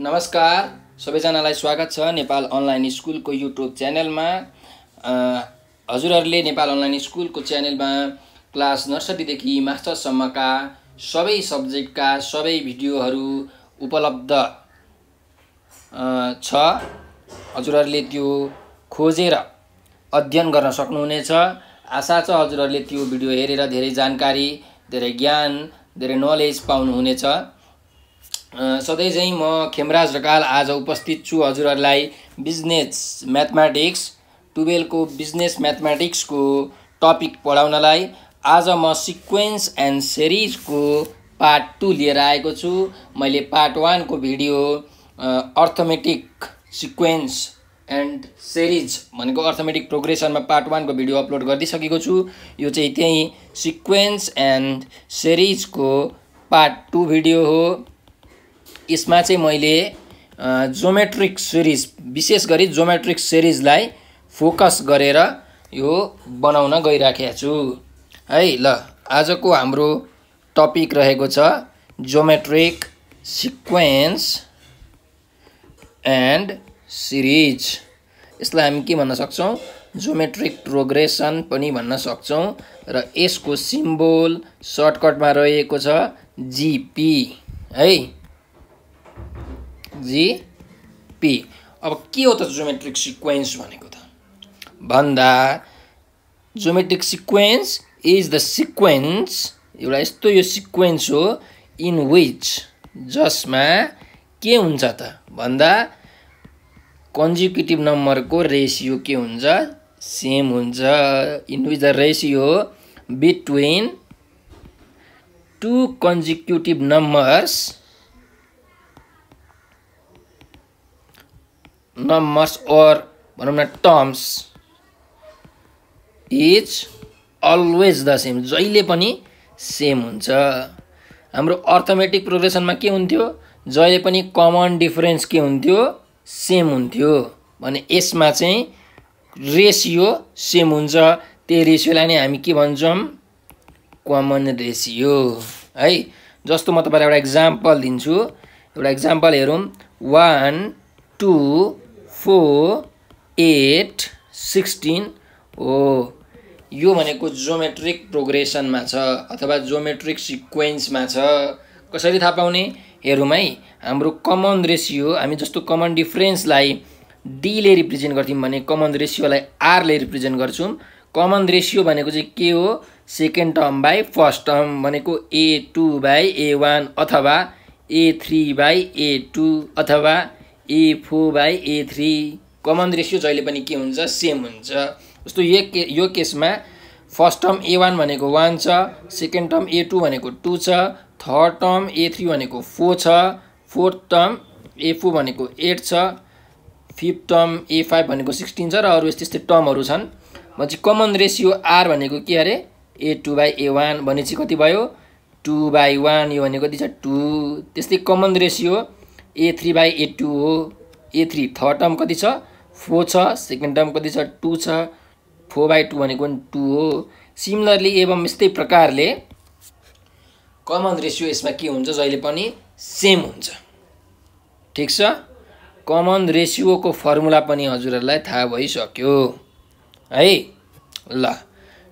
नमस्कार सबैजनालाई स्वागत छ नेपाल अनलाइन स्कुलको युट्युब च्यानलमा हजुरहरूले नेपाल अनलाइन स्कुलको च्यानलमा क्लास नर्सरीदेखि मास्टर्ससम्मका सबै सब्जेक्टका सबै भिडियोहरू उपलब्ध छ हजुरहरूले त्यो खोजेर अध्ययन गर्न सक्नुहुनेछ आशा छ हजुरहरूले त्यो भिडियो हेरेर धेरै जानकारी धेरै ज्ञान धेरै नलेज पाउनुहुनेछ सधैँ चाहिँ म खेमराज रकाल आज उपस्थित छु हजुरहरूलाई बिजनेस म्याथमेटिक्स टुवेल्भको बिजनेस म्याथमेटिक्सको टपिक पढाउनलाई आज म सिक्वेन्स एन्ड सेरिजको पार्ट टू लिएर आएको छु मैले पार्ट वानको video arithmetic sequence and series भनेको अर्थमेटिक प्रोग्रेसनमा पार्ट वानको भिडियो अपलोड गरिदिइसकेको छु यो चाहिँ त्यही सिक्वेन्स एन्ड सेरिजको पार्ट टू भिडियो हो यसमा चाहिँ मैले जोमेट्रिक सिरिज विशेष गरी जोमेट्रिक सिरिजलाई फोकस गरेर यो बनाउन गइराखेको छु है ल आजको हाम्रो टपिक रहेको छ जोमेट्रिक सिक्वेन्स एन्ड सिरिज यसलाई हामी के भन्न सक्छौँ जोमेट्रिक प्रोग्रेसन पनि भन्न सक्छौँ र यसको सिम्बोल सर्टकटमा रहेको छ जिपी है जी अब के हो त जोमेट्रिक सिक्वेन्स भनेको त भन्दा geometric sequence is the sequence एउटा यस्तो यो सिक्वेन्स हो इन विच जसमा के हुन्छ त भन्दा कन्जिक्युटिभ नम्बरको रेसियो के हुन्छ सेम हुन्छ in which the ratio between two consecutive numbers numbers or भनौँ न terms is always the same जहिले पनि सेम हुन्छ हाम्रो अर्थमेटिक प्रोग्रेसनमा के हुन्थ्यो जहिले पनि कमन डिफरेन्स के हुन्थ्यो सेम हुन्थ्यो भने यसमा चाहिँ रेसियो सेम हुन्छ त्यही रेसियोलाई नै हामी के भन्छौँ कमन रेसियो है जस्तो म तपाईँलाई एउटा इक्जाम्पल दिन्छु एउटा इक्जाम्पल हेरौँ one two four eight sixteen हो यो भनेको जोमेट्रिक प्रोग्रेसनमा छ अथवा जोमेट्रिक सिक्वेन्समा छ कसरी थाहा पाउने हेरौँ है हाम्रो कमन रेसियो हामी जस्तो कमन डिफ्रेन्सलाई डीले रिप्रेजेन्ट गर्थ्यौँ भने कमन रेसियोलाई आरले रिप्रेजेन्ट गर्छौँ कमन रेसियो भनेको चाहिँ के हो second term by first term भनेको ए टू बाई ए वान अथवा a three by A two अथवा a four by a three common ratio जहिले पनि के हुन्छ सेम हुन्छ जस्तो यो के यो केसमा फर्स्ट टर्म ए वान भनेको वान छ सेकेन्ड टर्म ए टू भनेको टू छ थर्ड टर्म ए थ्री भनेको फोर छ फोर्थ टर्म ए फोर भनेको एट छ फिफ्थ टर्म ए फाइभ भनेको सिक्सटिन छ र अरू यस्तै यस्तै टर्महरू छन् भनेपछि कमन रेसियो आर भनेको के अरे a two by A one भनेपछि कति भयो टू बाई वान यो भनेको कति छ टू त्यस्तै common ratio A three by A two हो ए थ्री थर्ड टर्म कति छ फोर छ सेकेन्ड टर्म कति छ टू छ फोर बाई टू भनेको पनि टू हो सिमिलरली एवं यस्तै प्रकारले कमन रेसियो यसमा के हुन्छ जहिले पनि सेम हुन्छ ठिक छ कमन रेसियोको फर्मुला पनि हजुरहरूलाई थाहा भइसक्यो है ल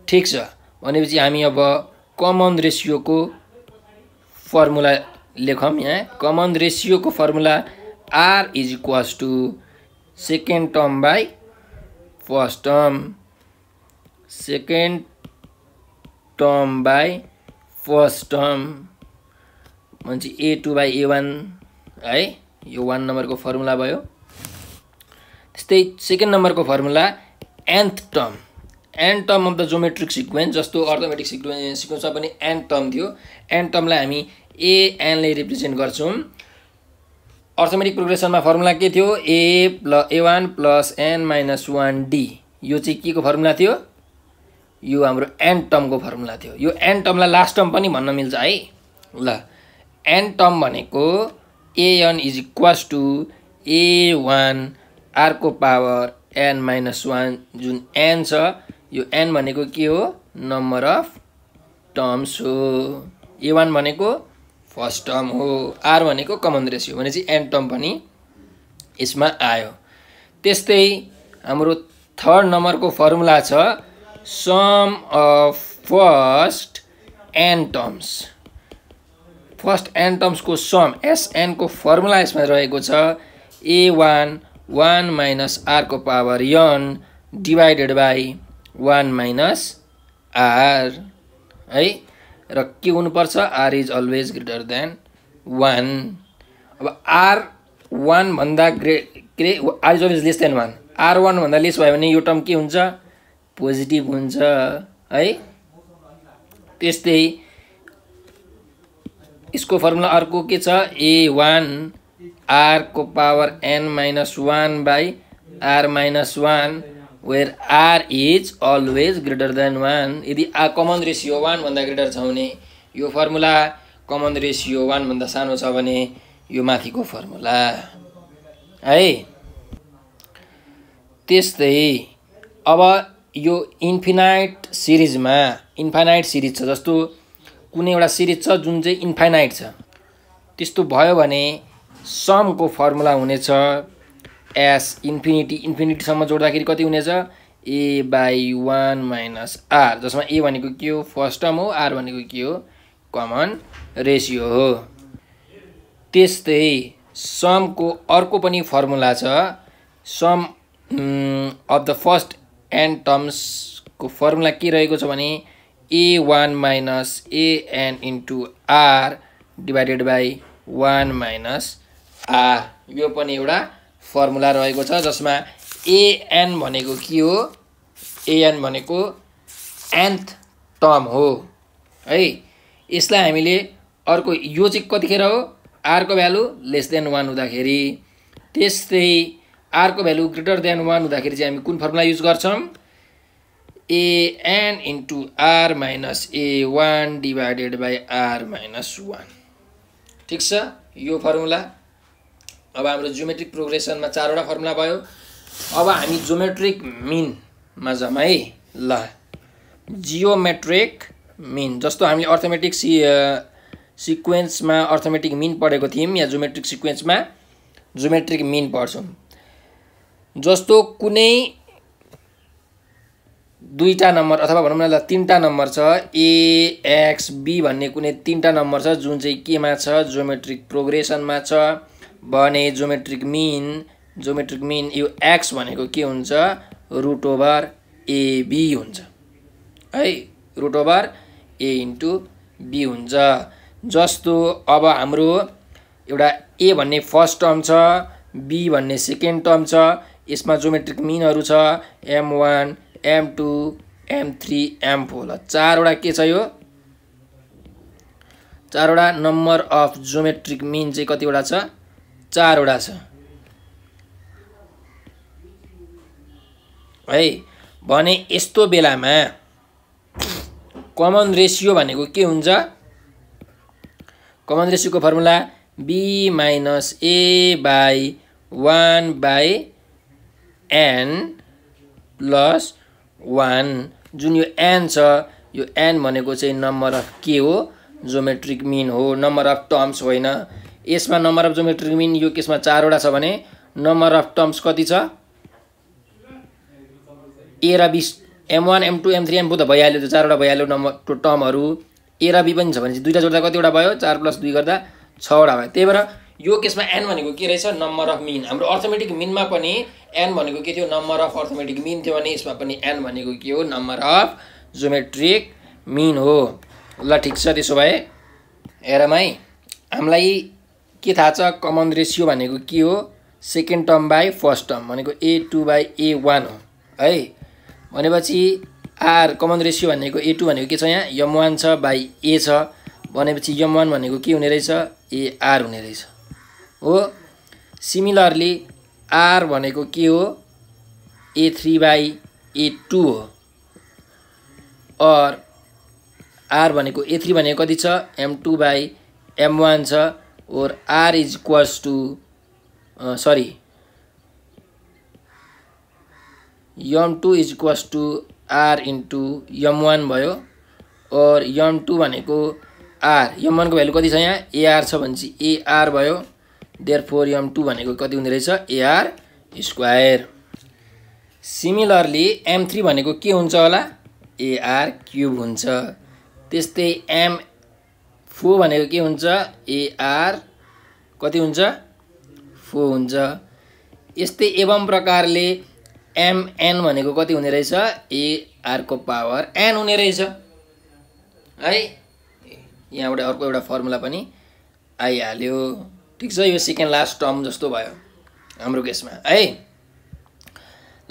ठिक छ भनेपछि हामी अब कमन रेसियोको फर्मुला लेखौँ यहाँ कमन रेसियोको formula r is equals to second term by first term second term by first term भन्छ a two by A one है यो वान नम्बरको फर्मुला भयो त्यस्तै सेकेन्ड नम्बरको formula nth term nth term of the geometric sequence जस्तो arithmetic sequence सिक्वेन्समा पनि एन्ड टर्म थियो एन्ड टर्मलाई हामी एएनले रिप्रेजेन्ट गर्छौँ अर्थमेटिक प्रोग्रेसनमा फर्मुला के थियो ए प्ल a one plus N minus one d यो चाहिँ के को फर्मुला थियो यो हाम्रो एन टर्मको फर्मुला थियो यो एन टर्मलाई लास्ट टर्म पनि भन्न मिल्छ है ल एन टर्म भनेको a n is equals to A one आरको पावर एन माइनस वान जुन एन छ यो एन भनेको के हो नम्बर अफ टर्म्स हो ए वान भनेको फर्स्ट टर्म हो आर भनेको कमन रेसियो भनेपछि एन्ड टर्म पनि यसमा आयो त्यस्तै हाम्रो थर्ड नम्बरको फर्मुला छ sum of first and terms first n टर्म्सको सम एसएनको फर्मुला यसमा रहेको छ ए वान वान माइनस आरको power n divided by one minus r है र के हुनुपर्छ r is always greater than one अब आर वानभन्दा ग्रे ग्रे r is always lace than one r वानभन्दा लेस भयो भने यो टर्म के हुन्छ पोजिटिभ हुन्छ है त्यस्तै यसको फर्मुला अर्को के छ ए वान आरको power an minus one by are minus one where r is always greater than one यदि आ कमन रेसियो वानभन्दा ग्रेटर छ भने यो फर्मुला कमन रेसियो वानभन्दा सानो छ भने यो माथिको फर्मुला है त्यस्तै अब यो इन्फिनाइट सिरिजमा इन्फाइनाइट सिरिज छ जस्तो कुनै एउटा सिरिज छ जुन चाहिँ इन्फाइनाइट छ त्यस्तो भयो भने समको फर्मुला हुनेछ एस इन्फिनिटी इन्फिनिटीसम्म जोड्दाखेरि कति हुनेछ a by one minus r जसमा ए भनेको के हो फर्स्ट टर्म हो आर भनेको के हो कमन रेसियो हो त्यस्तै समको अर्को पनि फर्मुला छ sum of the first n टर्म्सको फर्मुला के रहेको छ भने a one minus a n into r divided by one minus r यो पनि एउटा फर्मुला रहेको छ जसमा एएन भनेको के हो एएन भनेको एन्थ टर्म हो है यसलाई हामीले अर्को यो चाहिँ कतिखेर हो आरको भ्यालु लेस देन वान हुँदाखेरि त्यस्तै आरको भ्यालु ग्रेटर देन वान हुँदाखेरि चाहिँ हामी कुन फर्मुला युज गर्छौँ a n into are minus A one divided by are minus one ठिक छ यो फर्मुला अब हाम्रो जियोमेट्रिक प्रोग्रेसनमा चारवटा फर्मुला भयो अब हामी जियोमेट्रिक मिनमा जाउँ है ल जियोमेट्रिक मिन जस्तो हामीले अर्थमेटिक सि सिक्वेन्समा अर्थमेटिक मिन पढेको थियौँ या जियोमेट्रिक सिक्वेन्समा जियोमेट्रिक मिन पढ्छौँ जस्तो कुनै दुईवटा नम्बर अथवा भनौँ न तिनवटा नम्बर छ एक्स बी भन्ने कुनै तिनवटा नम्बर छ जुन चाहिँ केमा छ जियोमेट्रिक प्रोग्रेसनमा छ भने जोमेट्रिक मिन जोमेट्रिक मिन यो एक्स भनेको के हुन्छ रुट ओभर एबी हुन्छ है root over a into b हुन्छ जस्तो अब हाम्रो एउटा ए भन्ने फर्स्ट टर्म छ बी भन्ने सेकेन्ड टर्म छ यसमा जोमेट्रिक मिनहरू छ m one am two am three am four ल चारवटा के छ यो चारवटा नम्बर अफ जोमेट्रिक मिन चाहिँ कतिवटा छ चारवटा छ है भने यस्तो बेलामा कमन रेसियो भनेको के हुन्छ कमन रेसियोको formula B minus A by one by an plus one जुन यो एन छ यो एन भनेको चाहिँ नम्बर अफ के हो जोमेट्रिक मिन हो नम्बर अफ टर्म्स होइन यसमा नम्बर अफ जोमेट्रिक मिन यो केसमा चारवटा छ भने नम्बर अफ टर्म्स कति छ ए र B M one am two am three am four त भइहाल्यो त्यो चारवटा भइहाल्यो नम्बर टु टर्महरू ए र बी पनि छ भने चाहिँ दुईवटा जोड्दा कतिवटा भयो चार प्लस दुई गर्दा छवटा भयो त्यही भएर यो केसमा एन भनेको के रहेछ नम्बर अफ मिन हाम्रो अर्थमेटिक मिनमा पनि एन भनेको के थियो नम्बर अफ अर्थमेटिक मिन थियो भने यसमा पनि एन भनेको के हो नम्बर अफ जोमेट्रिक मिन हो ल ठिक छ त्यसो भए हेरमाई हामीलाई के थाहा छ कमन रेसियो भनेको के हो second term by first term भनेको ए टू बाई ए वान हो है भनेपछि आर कमन रेसियो भनेको ए टू भनेको के छ यहाँ यम वान छ बाई ए छ भनेपछि यम वान भनेको के हुने रहेछ ए हुने रहेछ हो सिमिलरली आर भनेको के हो ए थ्री बाई ए टू हो अर आर भनेको ए थ्री भनेको कति छ M two by M one छ or R is equals to sorry M M two is equals to R into M one भयो ओर यम टू भनेको are यम वानको भ्यालु कति छ यहाँ एआर छ भनेपछि एआर भयो डेयर फोर यम टू भनेको कति हुँदो रहेछ A R square similarly M three भनेको के हुन्छ होला एआर क्युब हुन्छ त्यस्तै एम फो भनेको के हुन्छ एआर कति हुन्छ फो हुन्छ यस्तै एवं प्रकारले एमएन भनेको कति हुने रहेछ एआरको पावर एन हुने रहेछ है यहाँबाट अर्को एउटा फर्मुला पनि आइहाल्यो ठिक छ यो सेकेन्ड लास्ट टर्म जस्तो भयो हाम्रो केसमा है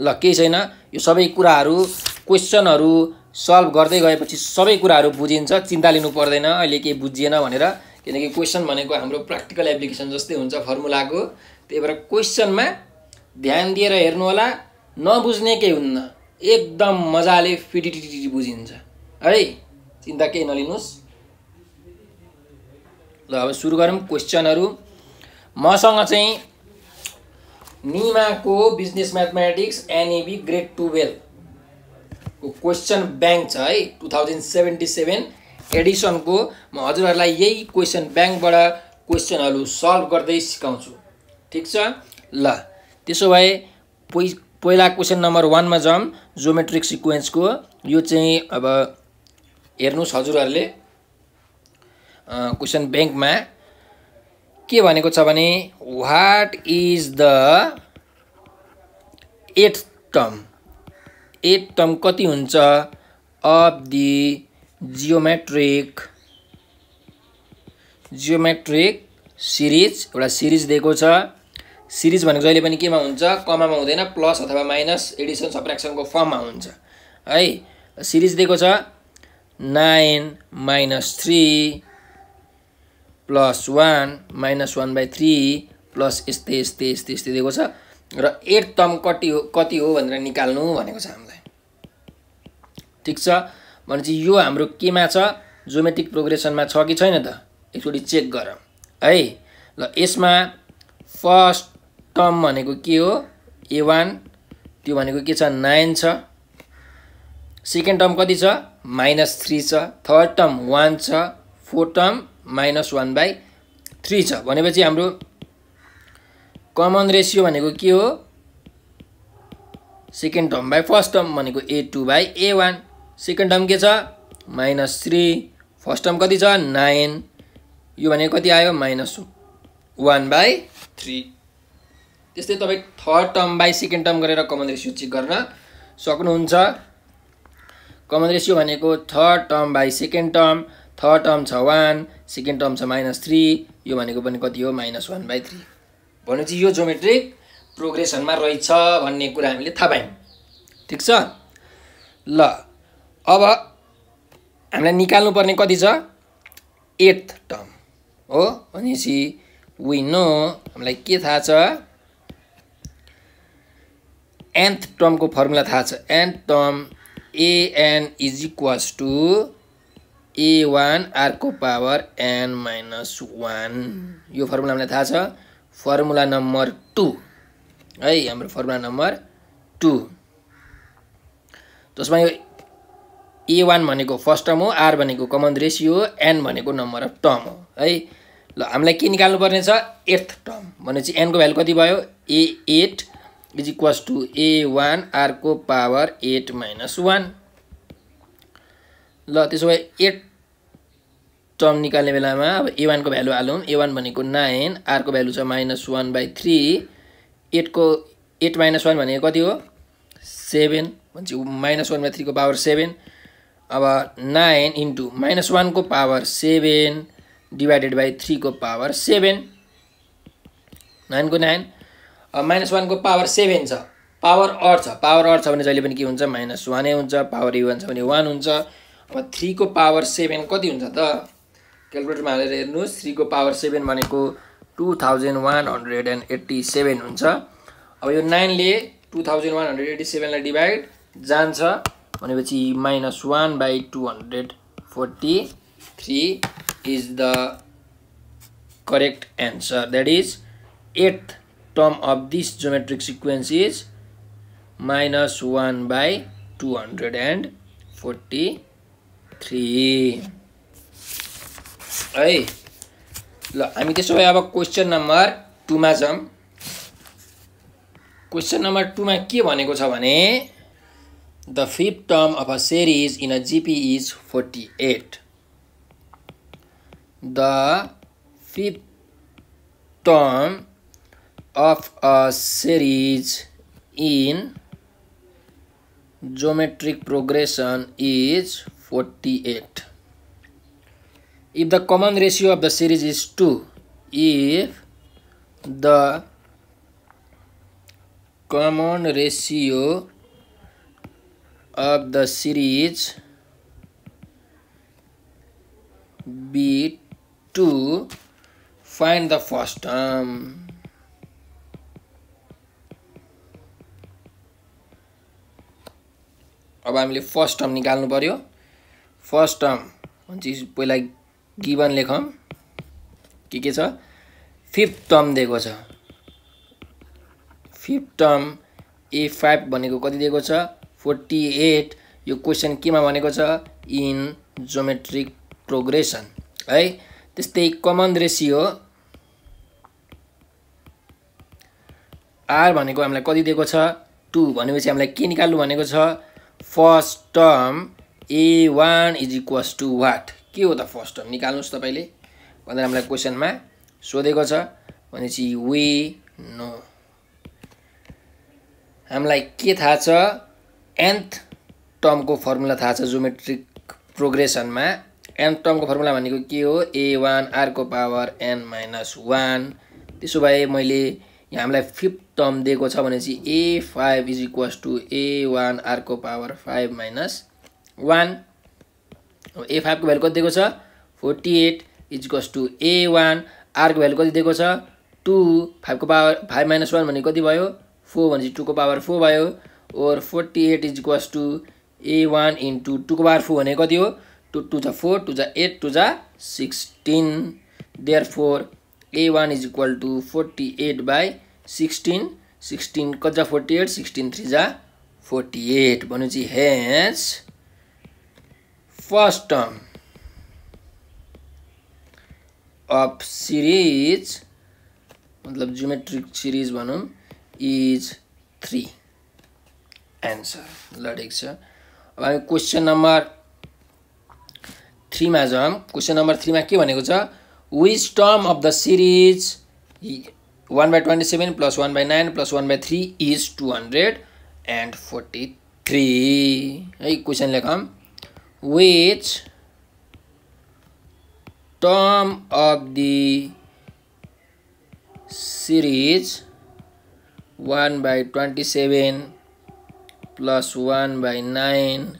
ल केही छैन यो सबै कुराहरू क्वेसनहरू सल्भ गर्दै गएपछि सबै कुराहरू बुझिन्छ चिन्ता लिनु पर्दैन अहिले केही बुझिएन भनेर किनकि क्वेसन भनेको हाम्रो प्र्याक्टिकल एप्लिकेसन जस्तै हुन्छ फर्मुलाको त्यही भएर क्वेसनमा ध्यान दिएर हेर्नु होला नबुझ्ने केही हुन्न एकदम मजाले फिडिटिटी बुझिन्छ है चिन्ता केही नलिनुहोस् ल अब सुरु गरौँ क्वेसनहरू मसँग चाहिँ निमाको business mathematics N A B grade twelve question bank छ है टु थाउजन्ड सेभेन्टी सेभेन एडिसनको म हजुरहरूलाई यही क्वेसन ब्याङ्कबाट क्वेसनहरू सल्भ गर्दै सिकाउँछु ठिक छ ल त्यसो भए पहिला क्वेसन नम्बर वानमा जाउँ जियोमेट्रिक सिक्वेन्सको यो चाहिँ अब हेर्नुहोस् हजुरहरूले क्वेसन ब्याङ्कमा के भनेको छ भने what is the eight term eight term कति हुन्छ of the geometric geometric series एउटा सिरिज दिएको छ सिरिज भनेको जहिले पनि केमा हुन्छ कमामा हुँदैन प्लस अथवा माइनस एडिसन सप्रेक्सनको फर्ममा हुन्छ है सिरिज दिएको छ nine minus three plus one minus one by three plus यस्तै यस्तै यस्तै यस्तै दिएको छ र एट टर्म कति हो कति हो भनेर निकाल्नु भनेको छ हाम्रो ठिक छ भनेपछि यो हाम्रो केमा छ जोमेट्रिक प्रोग्रेसनमा छ कि छैन त एकचोटि चेक गर है ल यसमा फर्स्ट टर्म भनेको के हो ए वान त्यो भनेको के छ नाइन छ सेकेन्ड टर्म कति छ माइनस थ्री छ थर्ड टर्म वान छ fourth term minus one by three छ भनेपछि हाम्रो कमन रेसियो भनेको के हो second term by first term भनेको ए two by A one second term के छ माइनस थ्री फर्स्ट टर्म कति छ नाइन यो भनेको कति आयो माइनस वान बाई थ्री त्यस्तै तपाईँ third term by second term गरेर कमन रेसियो चेक गर्न सक्नुहुन्छ कमन रेसियो भनेको third term by second term third term छ वान सेकेन्ड टर्म छ माइनस थ्री यो भनेको पनि कति हो माइनस वान बाई थ्री भनेपछि यो जोमेट्रिक प्रोग्रेसनमा रहेछ भन्ने कुरा हामीले थाहा पायौँ ठिक छ ल अब हामीलाई निकाल्नुपर्ने कति छ एट टर्म हो भनेपछि वी नो हामीलाई के थाहा छ एन्थ टर्मको फर्मुला थाहा छ nth term A N is equals to A one आरको पावर एन माइनस वान यो फर्मुला हामीलाई थाहा छ फर्मुला नम्बर टू है हाम्रो फर्मुला नम्बर टू जसमा यो ए वान भनेको फर्स्ट टर्म हो आर भनेको कमन रेसियो एन भनेको नम्बर अफ टर्म हो है ल हामीलाई के निकाल्नु पर्ने छ एर्थ टर्म भनेपछि एनको भ्यालु कति भयो A eight is equals to A one आरको पावर एट माइनस वान ल त्यसो भए एट टर्म निकाल्ने बेलामा अब ए वानको भ्यालु हालौँ ए वान भनेको नाइन आरको भ्यालु छ माइनस वान बाई थ्री एटको एट माइनस वान भनेको कति हो सेभेन भनेपछि माइनस वान बाई थ्रीको पावर सेभेन अब नाइन इन्टु माइनस वानको पावर सेभेन डिभाइडेड बाई थ्रीको पावर सेभेन नाइनको नाइन माइनस वानको पावर सेभेन छ पावर अर छ पावर अर छ भने जहिले पनि के हुन्छ माइनस वानै हुन्छ पावर इभन छ भने वान हुन्छ अब थ्रीको पावर सेभेन कति हुन्छ त क्यालकुलेटरमा हालेर हेर्नुहोस् थ्रीको पावर सेभेन भनेको two thousand one hundred and eighty seven हुन्छ अब यो नाइनले two thousand one hundred eighty सेभेनलाई डिभाइड जान्छ भनेपछि minus one by two hundred forty three is the correct answer that is eight term of this geometric sequence is minus one by two hundred and forty three है ल हामी त्यसो भए अब question number टूमा जाउँ question number टूमा के भनेको छ भने The fifth term of a series in a GP is 48. The fifth term of a series in geometric progression is 48. If the common ratio of the series is 2, if the common ratio of the series B2 find the first term. अब हामीले first term निकाल्नु पर्यो first term भनेपछि पहिला given लेखौँ के के छ फिफ्थ टर्म दिएको छ फिफ्थ टर्म ए फाइभ भनेको कति दिएको छ फोर्टी एट यो क्वेसन केमा भनेको छ इन जोमेट्रिक प्रोग्रेसन है त्यस्तै कमन रेसियो आर भनेको हामीलाई कति दिएको छ टु भनेपछि हामीलाई के निकाल्नु भनेको छ first term A one is equals to what के हो त फर्स्ट टर्म निकाल्नुहोस् तपाईँले भनेर हामीलाई क्वेसनमा सोधेको छ भनेपछि वे नो हामीलाई के थाहा छ एन्थ टर्मको फर्मुला थाहा छ जोमेट्रिक प्रोग्रेसनमा एन्थ टर्मको फर्मुला भनेको के हो ए वान आरको पावर एन माइनस वान त्यसो भए मैले यहाँ हामीलाई फिफ्थ टर्म दिएको छ भनेपछि A five is equals to A one आरको power five minus one A फाइभको भ्यालु कति दिएको छ forty eight is equals to A one आरको भ्यालु कति दिएको छ टू फाइभको पावर फाइभ माइनस वान भनेको कति भयो फोर भनेपछि टूको पावर फोर भयो or forty eight is equals to A one into टुको बार फोर भनेको कति हो टु टु जा फोर टु जा एट टु जा sixteen therefore A one is equal to forty eight by sixteen sixteen कति जा फोर्टी एट सिक्सटिन थ्री जा फोर्टी एट भनेपछि hence first term of series मतलब ज्योमेट्रिक सिरिज भनौँ is three answer ल ठिक छ अब हामी क्वेसन नम्बर थ्रीमा जाउँ क्वेसन नम्बर थ्रीमा के भनेको छ which term of the series one by twenty seven plus one by nine plus one by three is two hundred and forty three है क्वेसन लेखौँ which term of the series one by twenty seven plus 1 by 9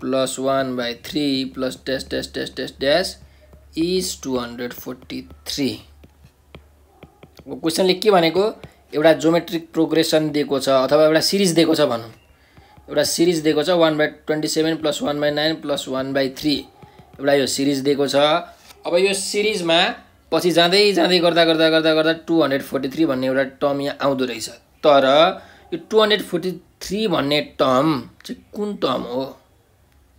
plus 1 by 3 plus dash dash dash dash dash is 243 क्वेसनले के भनेको एउटा geometric progression दिएको छ अथवा एउटा सिरिज दिएको छ भनौँ एउटा सिरिज दिएको छ one by twenty seven plus one by nine plus one by three एउटा यो सिरिज दिएको छ अब यो सिरिजमा पछि जाँदै जाँदै गर्दा गर्दा गर्दा गर्दा टु हन्ड्रेड फोर्टी थ्री भन्ने एउटा टर्म यहाँ आउँदो रहेछ तर यो टु हन्ड्रेड फोर्टी थ्री भन्ने टर्म चाहिँ कुन टर्म हो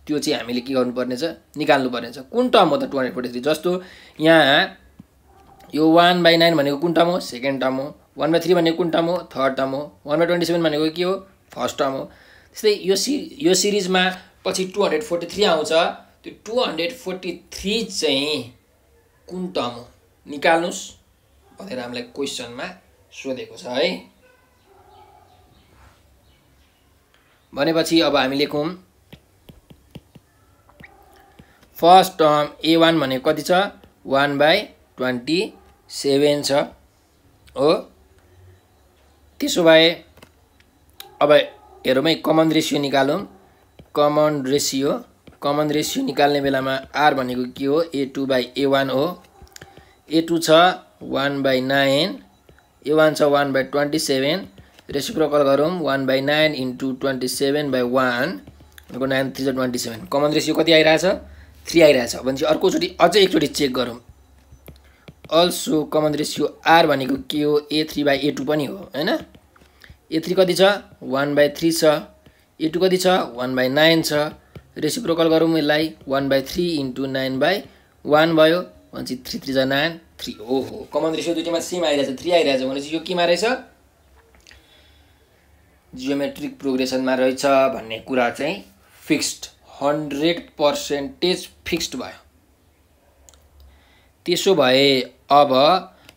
त्यो चाहिँ हामीले के गर्नुपर्नेछ निकाल्नुपर्नेछ कुन टर्म हो त टु हन्ड्रेड फोर्टी थ्री जस्तो यहाँ यो वान बाई नाइन भनेको कुन टर्म हो सेकेन्ड टर्म हो वान बाई थ्री भनेको कुन टर्म हो थर्ड टर्म हो वान बाई ट्वेन्टी सेभेन भनेको के हो फर्स्ट टर्म हो त्यस्तै यो सि यो सिरिजमा पछि टु हन्ड्रेड फोर्टी थ्री आउँछ त्यो टु हन्ड्रेड फोर्टी थ्री चाहिँ कुन टर्म हो निकाल्नुहोस् भनेर हामीलाई क्वेसनमा सोधेको छ है भनेपछि अब हामी लेखौँ फर्स्ट टर्म ए वान भनेको कति छ वान बाई ट्वेन्टी सेभेन छ हो त्यसो भए अब हेरौँ है कमन रेसियो निकालौँ कमन रेसियो कमन रेसियो निकाल्ने बेलामा आर भनेको के हो A two by A one हो ए टू छ one by nine A one छ one by twenty seven reciprocal गरौँ one by nine into twenty seven by one भनेको नाइन थ्री जो ट्वेन्टी सेभेन कमन रेसियो कति आइरहेछ three आइरहेछ भनेपछि अर्कोचोटि अझै एकचोटि चेक गरौँ अल्सो कमन रेसियो आर भनेको के हो ए थ्री बाई ए टू पनि हो होइन ए थ्री कति छ वान बाई थ्री छ ए टू कति छ वान बाई नाइन छ रेसिप्रोकल गरौँ यसलाई one by three into nine by one भयो भनेपछि थ्री थ्री जा नाइन थ्री हो हो कमन रेसियो दुइटामा सेम आइरहेछ थ्री आइरहेछ भनेपछि यो केमा रहेछ जियोमेट्रिक प्रोग्रेसनमा रहेछ भन्ने कुरा चाहिँ फिक्स्ड हन्ड्रेड पर्सेन्टेज फिक्स्ड भयो त्यसो भए अब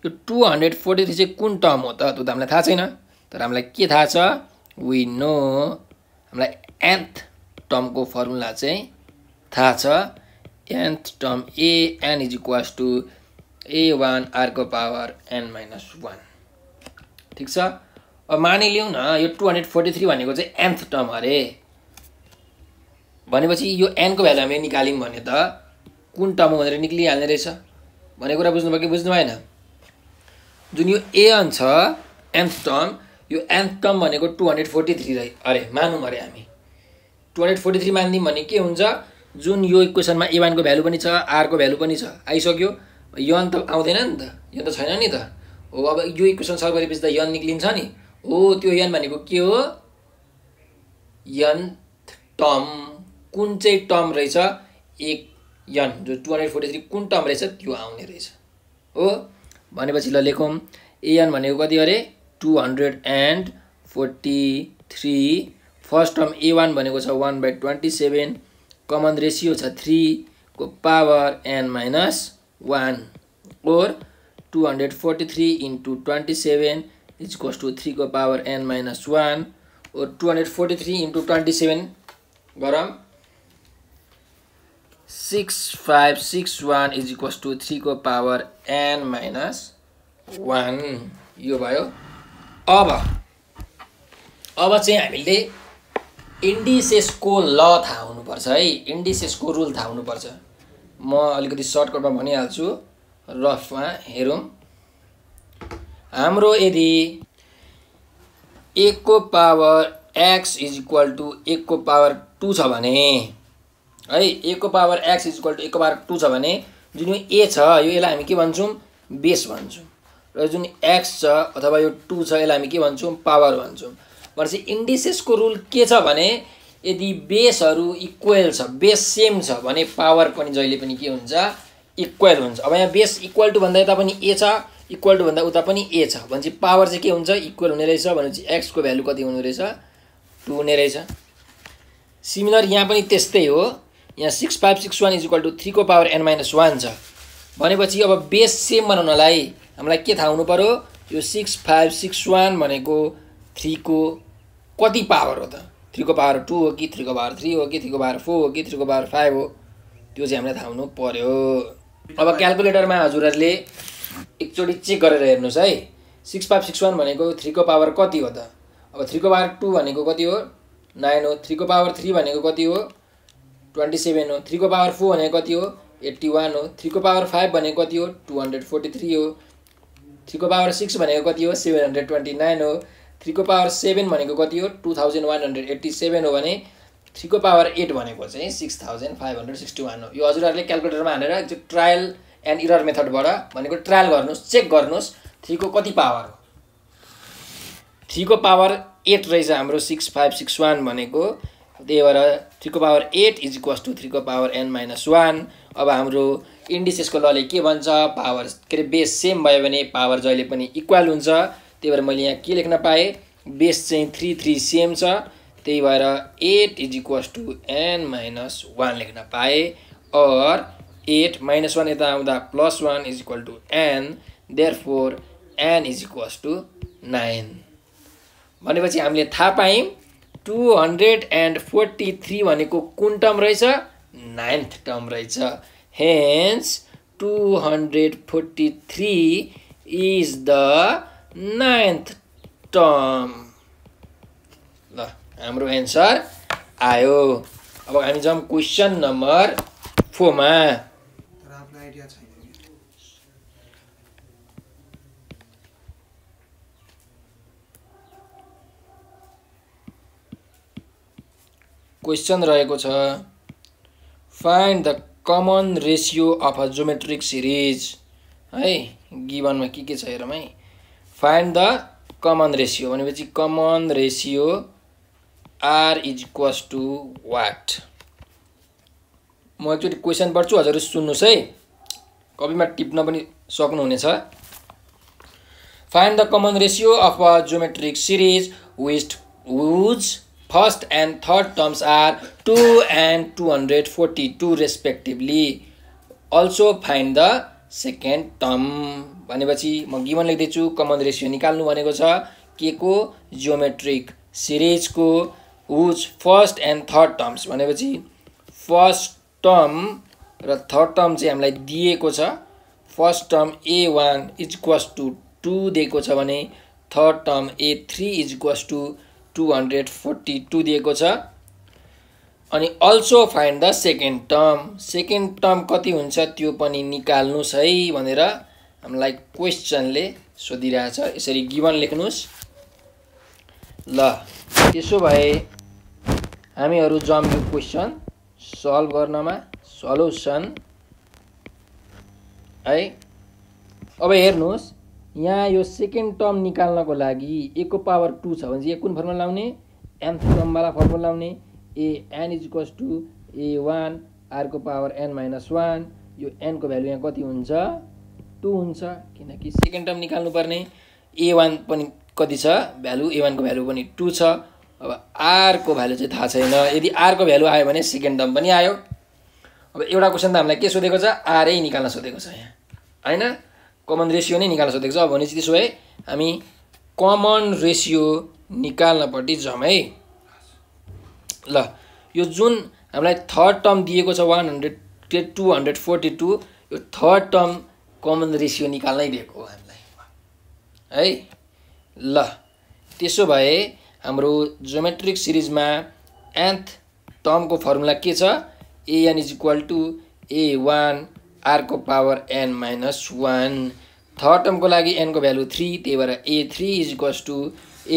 यो टु हन्ड्रेड फोर्टी थ्री चाहिँ कुन टर्म हो त त्यो त हामीलाई थाहा छैन तर हामीलाई के थाहा छ वी नो हामीलाई एन्थ टर्मको फर्मुला चाहिँ थाहा छ nth term A an is equals to A one आरको पावर एन माइनस वान ठिक छ मानिलिउँ न यो टु हन्ड्रेड फोर्टी थ्री भनेको चाहिँ एन्थ टर्म अरे भनेपछि यो एनको भ्यालु हामीले निकाल्यौँ भने त कुन टर्म हो भनेर निक्लिहाल्ने रहेछ भन्ने कुरा बुझ्नुभयो कि बुझ्नु भएन जुन यो एन छ एन्थ टर्म यो एन्थ टर्म भनेको टु हन्ड्रेड फोर्टी थ्री रहे अरे मानौँ अरे हामी टु हन्ड्रेड फोर्टी थ्री मानिदिउँ भने के हुन्छ जुन यो इक्वेसनमा ए वानको भ्यालु पनि छ आरको भ्यालु पनि छ आइसक्यो यन त आउँदैन नि त यो त छैन नि त हो अब यो इक्वेसन सल्भ गरेपछि त यन निक्लिन्छ नि हो त्यो यन भनेको के हो यन टर्म कुन चाहिँ टर्म रहेछ एक यन जो टु हन्ड्रेड फोर्टी थ्री कुन टर्म रहेछ त्यो आउने रहेछ हो भनेपछि ल लेखौँ एयन भनेको कति अरे two hundred and forty three first term A one भनेको छ one by twenty seven common ratio छ थ्रीको power an minus one or two hundred forty three into twenty seven is to to थ्रीको power an minus one or two hundred forty three into twenty seven गरौँ six five six one is equals to थ्रीको power an minus one यो भयो अब अब चाहिँ हामीले इन्डिसेसको ल थाहा हुनुपर्छ है इन्डिसेसको रुल थाहा हुनुपर्छ म अलिकति सर्टकटमा भनिहाल्छु रफमा हेरौँ हाम्रो यदि एकको power X is equal to एकको पावर टू छ भने है एकको power X is equal to एकको पावर टू छ भने जुन यो ए छ यो यसलाई हामी के भन्छौँ बेस भन्छौँ र जुन एक्स छ अथवा यो टू छ यसलाई हामी के भन्छौँ पावर भन्छौँ भनेपछि इन्डिसेसको रुल के छ भने यदि बेसहरू इक्वेल छ बेस सेम छ भने पावर पनि जहिले पनि के हुन्छ इक्वेल हुन्छ अब यहाँ बेस इक्वल टु भन्दा यता पनि ए छ इक्वल टुभन्दा उता पनि ए छ भनेपछि पावर चाहिँ के हुन्छ इक्वल हुने रहेछ भनेपछि एक्सको भ्यालु कति हुने रहेछ टू हुने रहेछ सिमिलर यहाँ पनि त्यस्तै हो यहाँ six five six one is equal to थ्रीको पावर एन माइनस वान छ भनेपछि अब बेस सेम बनाउनलाई हामीलाई के थाहा हुनु पऱ्यो यो सिक्स फाइभ सिक्स वान भनेको थ्रीको कति पावर हो त थ्रीको पावर टू हो कि थ्रीको पावर थ्री हो कि थ्रीको पावर फोर हो कि थ्रीको पावर फाइभ हो त्यो चाहिँ हामीलाई थाहा हुनु पऱ्यो अब क्यालकुलेटरमा हजुरहरूले एकचोटि चेक गरेर हेर्नुहोस् है सिक्स फाइभ सिक्स वान भनेको थ्रीको पावर कति हो त अब थ्रीको पावर टू भनेको कति हो नाइन हो थ्रीको पावर थ्री भनेको कति हो ट्वेन्टी सेभेन हो थ्रीको पावर फोर भनेको कति हो एट्टी वान हो थ्रीको पावर फाइभ भनेको कति हो टू हन्ड्रेड फोर्टी थ्री हो थ्रीको पावर सिक्स भनेको कति हो सेभेन हन्ड्रेड ट्वेन्टी नाइन हो थ्रीको पावर सेभेन भनेको कति हो two thousand one hundred eighty seven हो भने थ्रीको पावर एट भनेको चाहिँ six thousand five hundred sixty one हो यो हजुरहरूले क्यालकुलेटरमा हालेर एकचोटि ट्रायल एन्ड इरर मेथडबाट भनेको ट्रायल गर्नुहोस् चेक गर्नुहोस् थ्रीको कति पावर हो थ्रीको पावर एट रहेछ हाम्रो सिक्स फाइभ सिक्स वान भनेको त्यही भएर थ्रीको power eight is equals to थ्रीको पावर एन माइनस वान अब हाम्रो इन्डिसेसको लले के भन्छ पावर के अरे बेस सेम भयो भने पावर जहिले पनि इक्वल हुन्छ त्यही भएर मैले यहाँ के लेख्न पाएँ बेस चाहिँ थ्री थ्री सेम छ त्यही भएर eight is equals to N minus one लेख्न पाएँ अर एट माइनस वान यता आउँदा plus one is equal to N therefore N is equals to nine भनेपछि हामीले थाहा पायौँ two hundred and forty three भनेको कुन टर्म रहेछ नाइन्थ टर्म रहेछ hence two hundred forty three is the ninth term ल हाम्रो एन्सर आयो अब हामी जाउँ क्वेसन नम्बर फोरमा क्वेसन रहेको छ find the common ratio of a geometric series है गिवनमा के के छ हेरौँ है फाइन्ड द कमन रेसियो भनेपछि common ratio are is equals to what म एकचोटि क्वेसन पढ्छु हजुर सुन्नुहोस् है कपीमा टिप्न पनि सक्नुहुनेछ find the common ratio of a geometric series whist whose first and third terms are two and two hundred forty two respectively also find the second term भनेपछि म गिमन लेख्दैछु कमन रेसियो निकाल्नु भनेको छ के को जियोमेट्रिक सिरिजको whose first and third terms भनेपछि फर्स्ट टर्म र थर्ड टर्म चाहिँ हामीलाई दिएको छ first term A one is equals to two दिएको छ भने third term a three is equals to two hundred forty two दिएको छ अनि also find the second term second term कति हुन्छ त्यो पनि निकाल्नुहोस् है भनेर हामीलाई क्वेसनले सोधिरहेछ यसरी गिवन लेख्नुहोस् ल त्यसो भए हामीहरू जम्यो क्वेसन सल्भ गर्नमा सल्युसन है अब हेर्नुहोस् यहाँ यो सेकेन्ड टर्म निकाल्नको लागि एको पावर टू छ भने चाहिँ कुन फर्मुला लाउने एन लम्बालाई फर्मुला लाउने a an is equals to A one आरको पावर एन माइनस वान यो एनको भ्यालु यहाँ कति हुन्छ टु हुन्छ किनकि सेकेन्ड टर्म निकाल्नुपर्ने ए वान पनि कति छ भ्यालु ए वानको भ्यालु पनि टू छ अब आरको भ्यालु चाहिँ थाहा छैन यदि आरको भ्यालु आयो भने सेकेन्ड टर्म पनि आयो अब एउटा क्वेसन त हामीलाई के सोधेको छ आरै निकाल्न सोधेको छ यहाँ होइन कमन रेसियो नै निकाल्न सकेको छ भने त्यसो भए हामी कमन रेसियो निकाल्नपट्टि जाउँ है ल यो जुन हामीलाई थर्ड टर्म दिएको छ one hundred two hundred forty two यो थर्ड टर्म कमन रेसियो निकाल्नै दिएको हो हामीलाई है ल त्यसो भए हाम्रो जोमेट्रिक सिरिजमा एन्थ टर्मको फर्मुला के छ a n is equal to A one आरको power an minus one third टर्मको लागि एनको भ्यालु थ्री त्यही भएर a three is equals to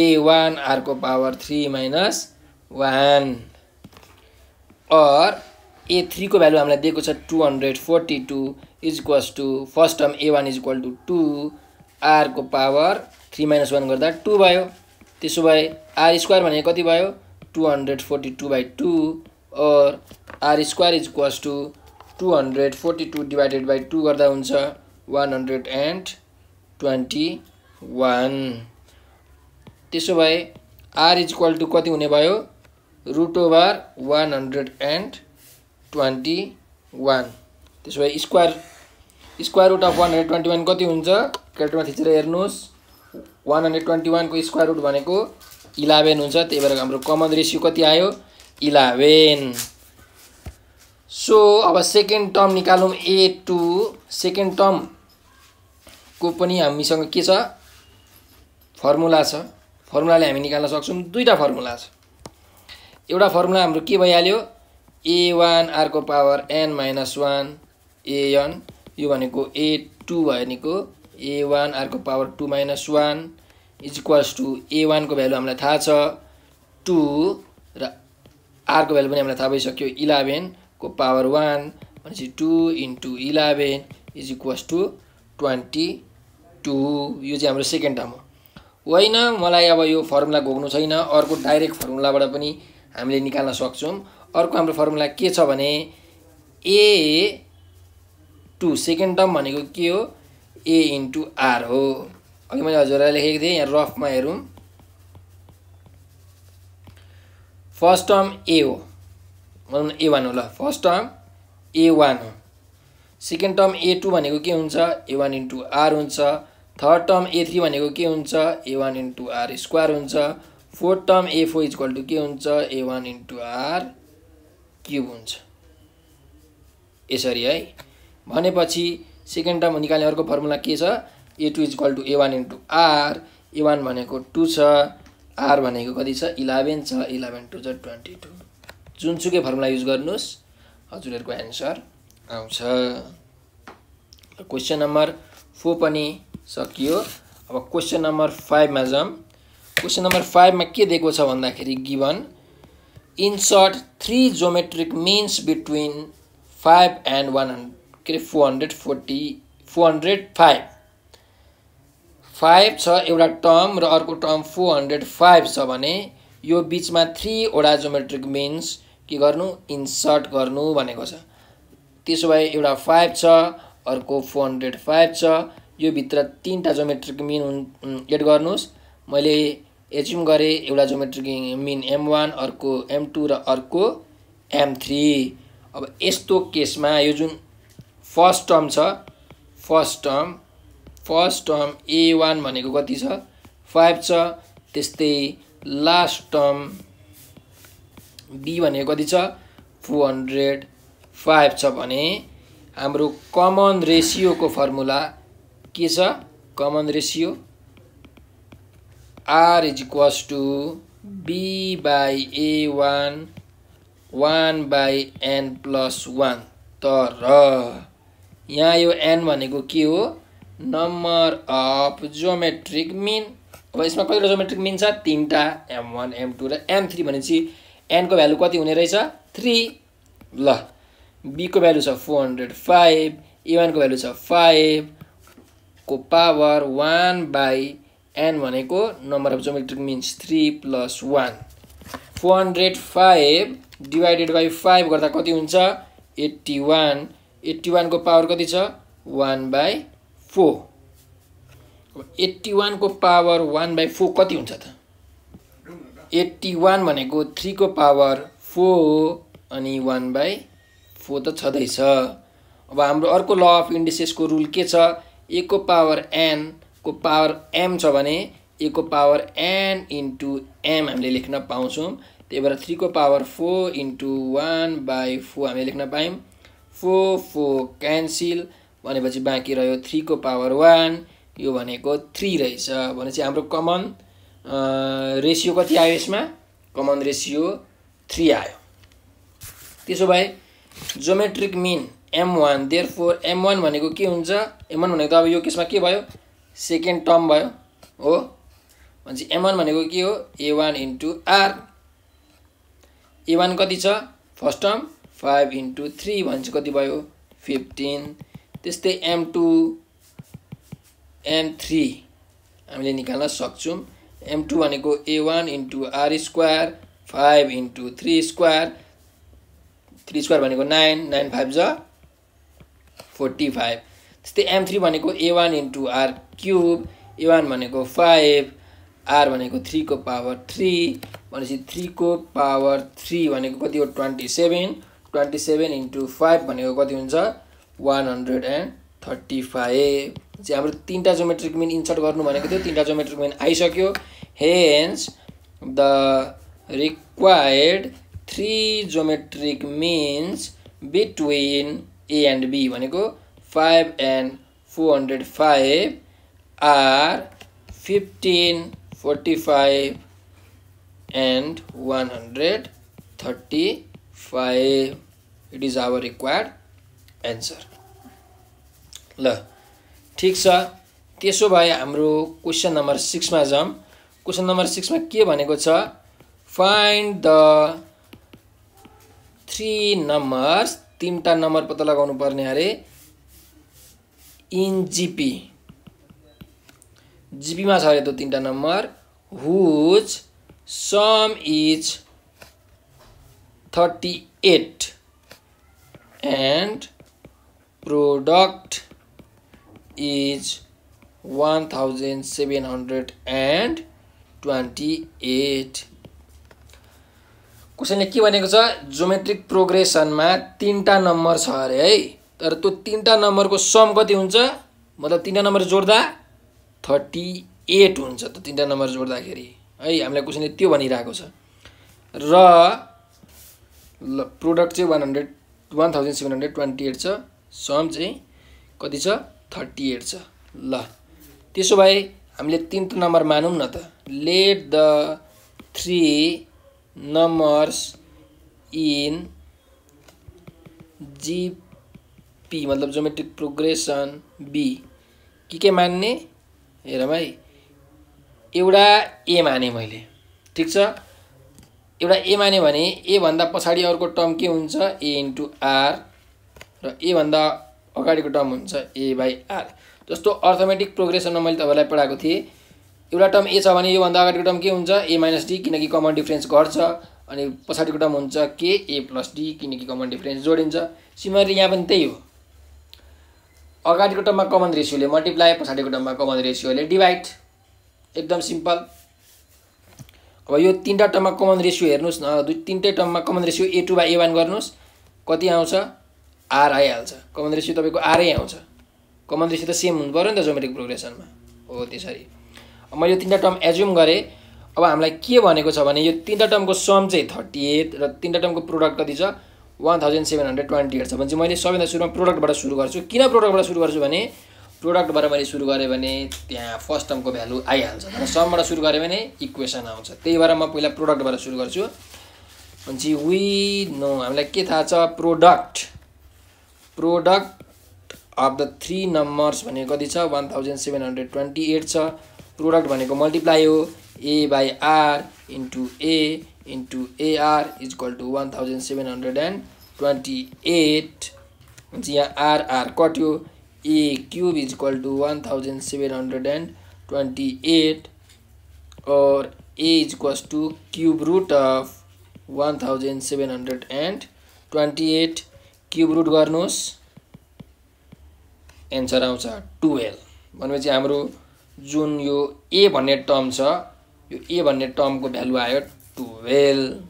A one आरको power three minus one or a थ्रीको भ्यालु हामीलाई दिएको छ to hundred forty two is equals to first term A one is equal to two आरको power three minus one गर्दा two भयो त्यसो भए आर स्क्वायर भनेको कति भयो two hundred forty two by two or r square is equals to two hundred forty two divided by two गर्दा हुन्छ one hundred and twenty one त्यसो भए आर इज इक्वल टु कति हुने भयो root over one hundred and twenty one त्यसो भए square square root of one hundred twenty one कति हुन्छ क्यारेक्टरमा थिचेर हेर्नुहोस् वान हन्ड्रेड ट्वेन्टी वानको स्क्वायर रुट भनेको इलेभेन हुन्छ त्यही भएर हाम्रो कमन रेसियो कति आयो इलेभेन सो अब सेकेन्ड टर्म निकालौँ ए टु सेकेन्ड टर्मको पनि हामीसँग के छ फर्मुला छ फर्मुलाले हामी निकाल्न सक्छौँ दुईवटा फर्मुला छ एउटा फर्मुला हाम्रो के भइहाल्यो ए वान आरको power an minus one a n यो भनेको ए टू भनेको ए वान आरको power two minus one is equals a वानको भ्यालु हामीलाई थाहा छ टू र आरको भ्यालु पनि हामीलाई थाहा भइसक्यो इलेभेन को पावर वान भनेपछि two into eleven is equals to twenty two यो चाहिँ हाम्रो सेकेन्ड टर्म हो होइन मलाई अब यो फर्मुला घोक्नु छैन अर्को डाइरेक्ट फर्मुलाबाट पनि हामीले निकाल्न सक्छौँ अर्को हाम्रो फर्मुला के छ भने ए टु सेकेन्ड टर्म भनेको के हो ए इन्टु आर हो अघि मैले हजुरलाई लेखेको थिएँ यहाँ रफमा हेरौँ फर्स्ट टर्म ए हो भनौँ न ए वान हो ल फर्स्ट टर्म ए वान हो सेकेन्ड टर्म ए टू भनेको के हुन्छ ए वान इन्टु आर हुन्छ थर्ड टर्म ए थ्री भनेको के हुन्छ a one into r square हुन्छ fourth term a four is equal to के हुन्छ a one into r cube हुन्छ यसरी है भनेपछि सेकेन्ड टर्म निकाल्ने अर्को फर्मुला के छ a two is equal to A one into r a one भनेको टू छ आर भनेको कति छ इलेभेन छ इलेभेन टू छ ट्वेन्टी टू जुनसुकै फर्मुला युज गर्नुहोस् हजुरहरूको एन्सर आउँछ क्वेसन नम्बर फोर पनि सकियो अब क्वेसन नम्बर फाइभमा जाउँ क्वेसन नम्बर फाइभमा के दिएको छ भन्दाखेरि given insert three geometric means between five and one hundred के अरे four hundred forty four hundred five five छ एउटा टर्म र अर्को टर्म फोर हन्ड्रेड फाइभ छ भने यो बिचमा थ्रीवटा जोमेट्रिक मिन्स के गर्नु इन्सर्ट गर्नु भनेको छ त्यसो भए एउटा फाइभ छ अर्को फोर हन्ड्रेड फाइभ छ यो भित्र तिनवटा जोमेट्रिक मिन एड गर्नुहोस् मैले एच्युम गरेँ एउटा जोमेट्रिक मिन एम वान अर्को एम टू र अर्को एम थ्री अब यस्तो केसमा यो जुन फर्स्ट टर्म छ फर्स्ट टर्म फर्स्ट टर्म ए वान भनेको कति छ फाइभ छ त्यस्तै लास्ट टर्म बी भनेको कति छ फोर हन्ड्रेड फाइभ छ भने हाम्रो कमन रेसियोको फर्मुला के छ common ratio are is equals to b by A one one by an plus one तर यहाँ यो एन भनेको के हो नम्बर अफ जोमेट्रिक मिन अब यसमा कतिवटा जोमेट्रिक मिन छ तिनवटा एम वान एम टू र एम थ्री भनेपछि एनको भ्यालु कति हुने रहेछ थ्री ल बीको भ्यालु छ फोर हन्ड्रेड फाइभ इवानको भ्यालु छ फाइभको पावर वान बाई एन भनेको number of geometric means three plus one four hundred five divided by five गर्दा कति हुन्छ एट्टी वान एट्टी वानको पावर कति छ वान बाई फोर एट्टी वानको पावर वान बाई फोर कति हुन्छ त एट्टी वान भनेको थ्रीको पावर फोर हो अनि वान बाई फोर त छँदैछ अब हाम्रो अर्को ल अफ इन्डिसेसको रुल के छ ए पावर एन को पावर एम छ भने ए को पावर एन इन्टु एम हामीले लेख्न पाउँछौँ त्यही भएर थ्रीको power four into one by four हामीले लेख्न पायौँ फोर फोर क्यान्सिल भनेपछि बाँकी रह्यो थ्रीको पावर वान यो भनेको थ्री रहेछ भनेपछि हाम्रो कमन रेसियो कति आयो यसमा कमन रेसियो थ्री आयो त्यसो भए geometric mean m one therefore m one भनेको के हुन्छ एम वान भनेको त अब यो केसमा के भयो सेकेन्ड टर्म भयो हो भनेपछि एम वान भनेको के हो ए one into r a one कति छ first term five into three भनेपछि कति भयो फिफ्टिन त्यस्तै एम टू एम थ्री हामीले निकाल्न सक्छौँ एम टू भनेको ए one into r square five into three square three square भनेको नाइन नाइन फाइभ ज फोर्टी फाइभ त्यस्तै एम थ्री भनेको ए one into r cube a one भनेको फाइभ आर भनेको थ्रीको पावर थ्री भनेपछि थ्रीको पावर थ्री भनेको कति हो twenty seven twenty seven into five भनेको कति हुन्छ one hundred and thirty five चाहिँ हाम्रो तिनवटा जोमेट्रिक मिन इन्सर्ट गर्नु भनेको थियो तिनवटा जोमेट्रिक मिन आइसक्यो Hence, the required three geometric means between A and B भनेको 5 and 405 are 15, 45 and 135. It is our required answer. ल ठिक छ त्यसो भए हाम्रो क्वेसन नम्बर सिक्समा जाउँ क्वेसन नम्बर सिक्समा के भनेको छ फाइन्ड द थ्री नम्बर्स तिनवटा नम्बर पत्ता लगाउनु पर्ने अरे इन जिपी जिपीमा छ अरे त्यो तिनवटा number whose sum is thirty eight and product is one thousand seven hundred and twenty eight क्वेसनले के भनेको छ जोमेट्रिक प्रोग्रेसनमा तिनवटा नम्बर छ अरे है तर त्यो तिनवटा नम्बरको सम कति हुन्छ मतलब तिनवटा नम्बर जोड्दा थर्टी एट हुन्छ त तिनवटा नम्बर जोड्दाखेरि है हामीलाई क्वेसनले त्यो भनिरहेको छ र ल प्रोडक्ट चाहिँ one hundred one thousand seven hundred twenty eight छ सम चाहिँ कति छ थर्टी एट छ ल त्यसो भए हामीले तिनवटा नम्बर मानौँ न त let the three numbers in GP मतलब जोमेट्रिक प्रोग्रेसन बी के के मान्ने हेर भाइ एउटा ए माने मैले ठिक छ एउटा ए माने भने एभन्दा पछाडि अर्को टर्म के हुन्छ ए इन्टु आर र एभन्दा अगाडिको टर्म हुन्छ ए बाई आर जस्तो अर्थमेटिक प्रोग्रेसनमा मैले तपाईँलाई पढाएको थिएँ एउटा टर्म ए छ भने योभन्दा अगाडिको टर्म के हुन्छ ए माइनस डी किनकि कमन डिफ्रेन्स घट्छ अनि पछाडिको टर्म हुन्छ के ए प्लस डी किनकि कमन डिफ्रेन्स जोडिन्छ सिमिलरली यहाँ पनि त्यही हो अगाडिको टर्ममा कमन रेसियोले मल्टिप्लाई पछाडिको टर्ममा कमन रेसियोले डिभाइड एकदम सिम्पल अब यो तिनवटा टर्ममा कमन रेसियो हेर्नुहोस् न दुई तिनटै टर्ममा common ratio a two by A one गर्नुहोस् कति आउँछ आर आइहाल्छ कमन रेसियो तपाईँको आरै आउँछ कमान्डरसित सेम हुनु पऱ्यो नि त जोमेट्रिक प्रोग्रेसनमा हो त्यसरी मैले यो तिनवटा टर्म एज्युम गरेँ अब हामीलाई के भनेको छ भने यो तिनवटा टर्मको सम चाहिँ थर्टी एट र तिनवटा टर्मको प्रोडक्ट कति छ one thousand seven hundred twenty eight छ भने चाहिँ मैले सबैभन्दा सुरुमा प्रोडक्टबाट सुरु गर्छु किन प्रोडक्टबाट सुरु गर्छु भने प्रोडक्टबाट मैले सुरु गरेँ भने त्यहाँ फर्स्ट टर्मको भ्यालु आइहाल्छ तर समबाट सुरु गरेँ भने इक्वेसन आउँछ त्यही भएर म पहिला प्रोडक्टबाट सुरु गर्छु भनेपछि वी नो हामीलाई के थाहा छ product product of the three numbers भनेको कति छ one thousand seven hundred twenty eight छ प्रोडक्ट भनेको मल्टिप्लाई हो a by r into a into a r is equal to one thousand seven hundred and twenty eight हुन्छ यहाँ r r कट्यो a cube is equal to one thousand seven hundred and twenty eight or a is equals cube root of one thousand seven hundred and twenty eight cube root गर्नुहोस् answer आउँछ twelve भनेपछि हाम्रो जुन यो a भन्ने term छ यो a भन्ने टर्मको भ्यालु आयो टुवेल्भ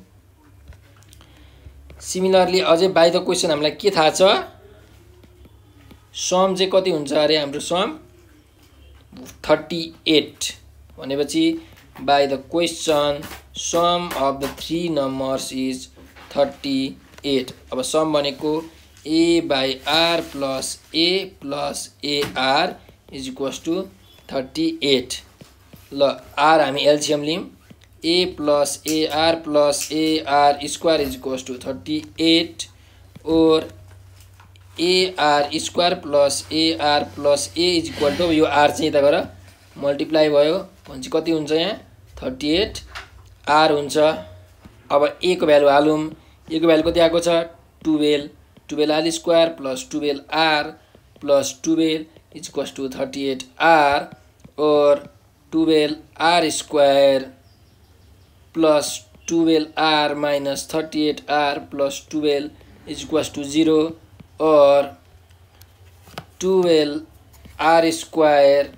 सिमिलरली अझै बाई द क्वेसन हामीलाई के थाहा छ सम चाहिँ कति हुन्छ अरे हाम्रो सम थर्टी एट भनेपछि by the question sum of the three numbers is thirty eight अब सम भनेको a by r plus a plus a r is equals to thirty eight ल आर हामी एलसिएम लियौँ a plus a r plus a r square is equals to thirty eight or a r square plus a r plus a is equal to यो r चाहिँ यता गएर multiply भयो भनेपछि कति हुन्छ यहाँ थर्टी एट आर हुन्छ अब ए को भ्यालु हालौँ ए को भ्यालु कति आएको छ twelve twelve r square plus twelve r plus twelve is equals to thirty eight r or twelve r square plus twelve r minus thirty eight r plus twelve is equals to zero or twelve r square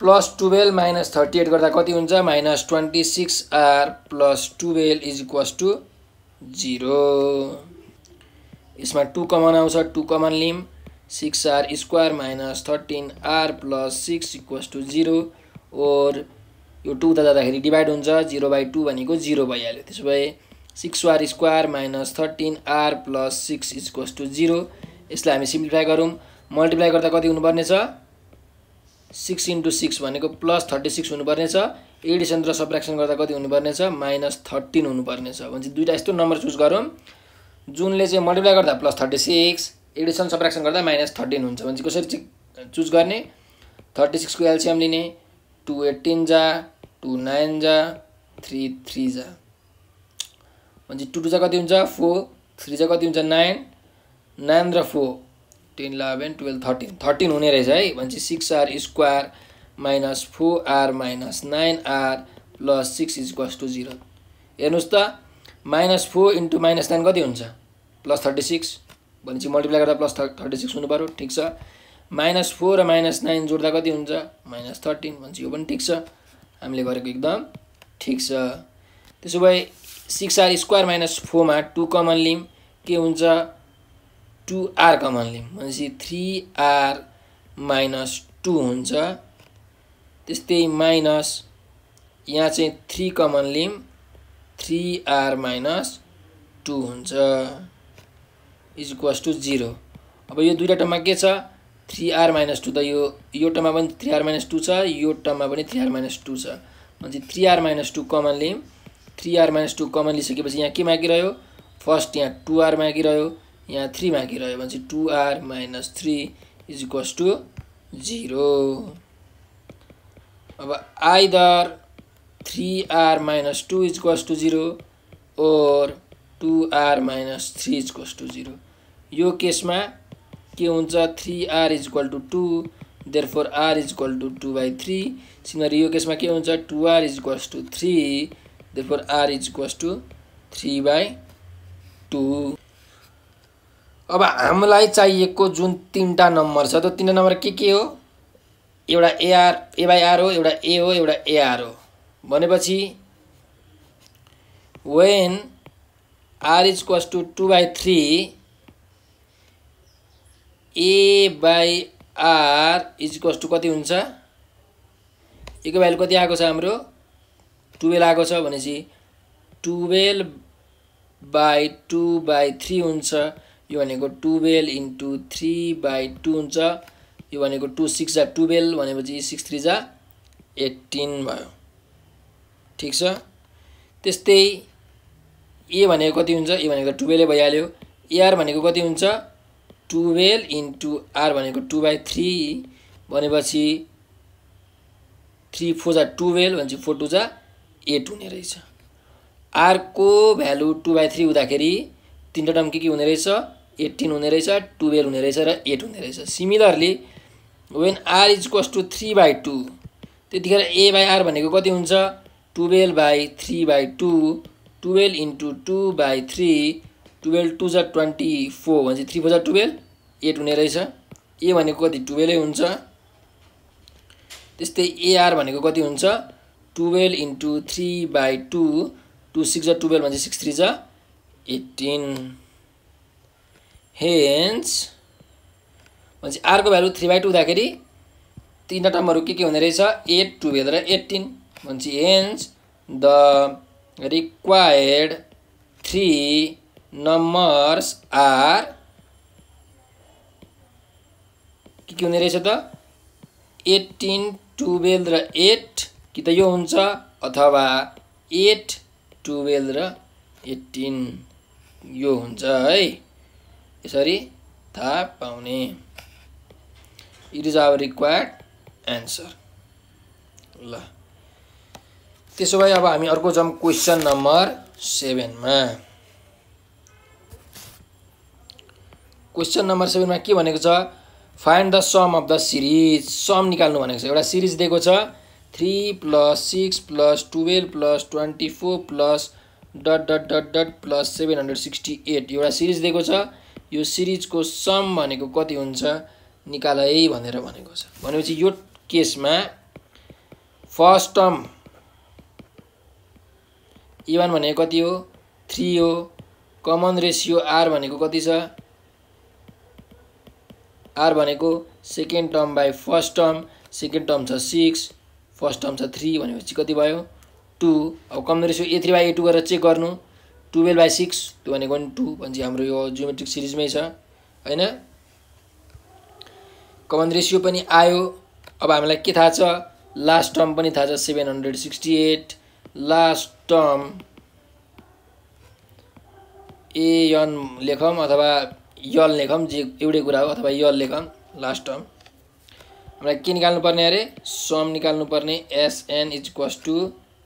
plus twelve minus thirty eight गर्दा कति हुन्छ minus twenty six r plus twelve is equals to zero यसमा two common आउँछ two common लिम six are square minus thirteen r plus six equals to zero or यो two उता जाँदाखेरि divide हुन्छ जिरो बाई टू भनेको zero भइहाल्यो त्यसो भए six are square minus thirteen r plus six equals to zero यसलाई हामी सिम्प्लिफाई गरौँ मल्टिप्लाई गर्दा कति हुनुपर्ने छ सिक्स इन्टु सिक्स भनेको प्लस थर्टी सिक्स हुनुपर्नेछ एडिसन र सब्रेक्सन गर्दा कति हुनुपर्नेछ माइनस थर्टिन हुनुपर्ने छ भने चाहिँ दुइटा यस्तो नम्बर चुज गरौँ जुनले चाहिँ मल्टिप्लाई गर्दा plus thirty six addition subtraction गर्दा माइनस थर्टिन हुन्छ भने चाहिँ कसरी चाहिँ चुज गर्ने थर्टी सिक्सको एल्सियम लिने टु एट्टिन जा टु नाइन जा थ्री थ्री जा भने चाहिँ टु टू जा कति हुन्छ फोर थ्री जा कति हुन्छ नाइन नाइन र four ten eleven twelve thirteen thirteen हुने रहेछ है भनेपछि six are square minus four R minus nine R plus six is equals zero हेर्नुहोस् त minus four into minus nine कति हुन्छ प्लस थर्टी सिक्स भनेपछि मल्टिप्लाई गर्दा प्लस थर्टी सिक्स हुनु पऱ्यो ठिक छ माइनस फोर र माइनस नाइन जोड्दा कति हुन्छ माइनस थर्टिन भन्छ यो पनि ठिक छ हामीले गरेको एकदम ठिक छ त्यसो भए सिक्स आर स्क्वायर माइनस फोरमा टु कमन लिम के हुन्छ टु आर कमन लिम भनेपछि थ्री आर माइनस टू हुन्छ त्यस्तै माइनस यहाँ चाहिँ थ्री कमन लिम थ्री आर माइनस टू हुन्छ इज इक्वल्स टु जिरो अब यो दुईवटा टर्ममा के छ थ्री आर माइनस टू त यो यो टर्ममा पनि थ्री आर माइनस टू छ यो टर्ममा पनि थ्री आर माइनस टू छ भनेपछि three R minus two common लियौँ three R minus two common लिइसकेपछि यहाँ के मागिरह्यो फर्स्ट यहाँ टु आर मागिरह्यो यहाँ थ्री मागिरह्यो भनेपछि two R minus three is equals to zero अब either three R minus two is equals to 0 or two R minus three is equals to 0 यो केसमा के हुन्छ three R is to two there four are is to two by three similarly यो केसमा के हुन्छ two R is equals to three there four are is to three by two अब हामीलाई चाहिएको जुन तिनवटा नम्बर छ त्यो तिनवटा नम्बर के के हो एउटा एआर ए बाई आर हो एउटा ए हो एउटा एआर हो भनेपछि when R is equals to two by three A by R is equals to कति हुन्छ एको भ्यालु कति आएको छ हाम्रो टुवेल्भ आएको छ भनेपछि twelve by two by three हुन्छ यो भनेको twelve into three by two हुन्छ यो भनेको टु सिक्स जा टुवेल्भ भनेपछि सिक्स थ्री जा एट्टिन भयो ठिक छ त्यस्तै ए भनेको कति हुन्छ ए भनेको त टुवेल्भै भइहाल्यो एआर भनेको कति हुन्छ टुवेल्भ इन्टु आर भनेको टु बाई थ्री भनेपछि थ्री फोर जा टुवेल्भ भनेपछि फोर टु जा एट हुने रहेछ आरको भ्यालु टु बाई थ्री हुँदाखेरि तिनवटा टर्म के के हुने रहेछ एट्टिन हुने रहेछ टुवेल्भ हुने रहेछ र एट हुने रहेछ similarly when R is equals to three by two त्यतिखेर ए बाई आर भनेको कति हुन्छ twelve by three by two twelve into two by three twelve two जा ट्वेन्टी फोर भनेपछि थ्री फोर जा टुवेल्भ एट हुने रहेछ ए भनेको कति टुवेल्भै हुन्छ त्यस्तै एआर भनेको कति हुन्छ twelve into three by two two six जा टुवेल्भ भनेपछि सिक्स थ्री जा एट्टिन हेन्स भनेपछि आरको भ्यालु थ्री बाई टू हुँदाखेरि तिनवटा टर्महरू के के हुने रहेछ एट टुवेल्भ र eighteen hence the required three numbers are, के के हुने रहेछ त एट्टिन टुवेल्भ र एट कि त यो हुन्छ अथवा एट टुवेल्भ र एट्टिन यो हुन्छ है यसरी थाहा पाउने it is our required answer ल त्यसो भए अब हामी अर्को जाउँ क्वेसन नम्बर सेभेनमा क्वेसन नम्बर सेभेनमा के भनेको छ find the sum of the series sum निकाल्नु भनेको छ एउटा सिरिज दिएको छ three plus six plus twelve plus twenty four plus dot dot dot dot plus seven hundred sixty eight एउटा सिरिज दिएको छ यो सिरिजको सम भनेको कति हुन्छ निकाल है भनेर भनेको छ भनेपछि यो केसमा फर्स्ट टर्म इवान भनेको कति हो थ्री हो कमन रेसियो आर भनेको कति छ आर भनेको second term by first term second term छ सिक्स फर्स्ट टर्म छ थ्री भनेपछि कति भयो टू अब common ratio A three by A two गरेर चेक गर्नु टुवेल्भ बाई सिक्स त्यो भनेको पनि टू भनेपछि हाम्रो यो जियोमेट्रिक सिरिजमै छ होइन कमन रेसियो पनि आयो अब हामीलाई के थाहा छ लास्ट टर्म पनि थाहा छ seven hundred sixty eight last term A N लेखौँ अथवा यल लेखौँ जे एउटै कुरा हो अथवा यल लेखौँ लास्ट टर्म हामीलाई के निकाल्नुपर्ने अरे सम निकाल्नुपर्ने एसएन इज इक्वस टु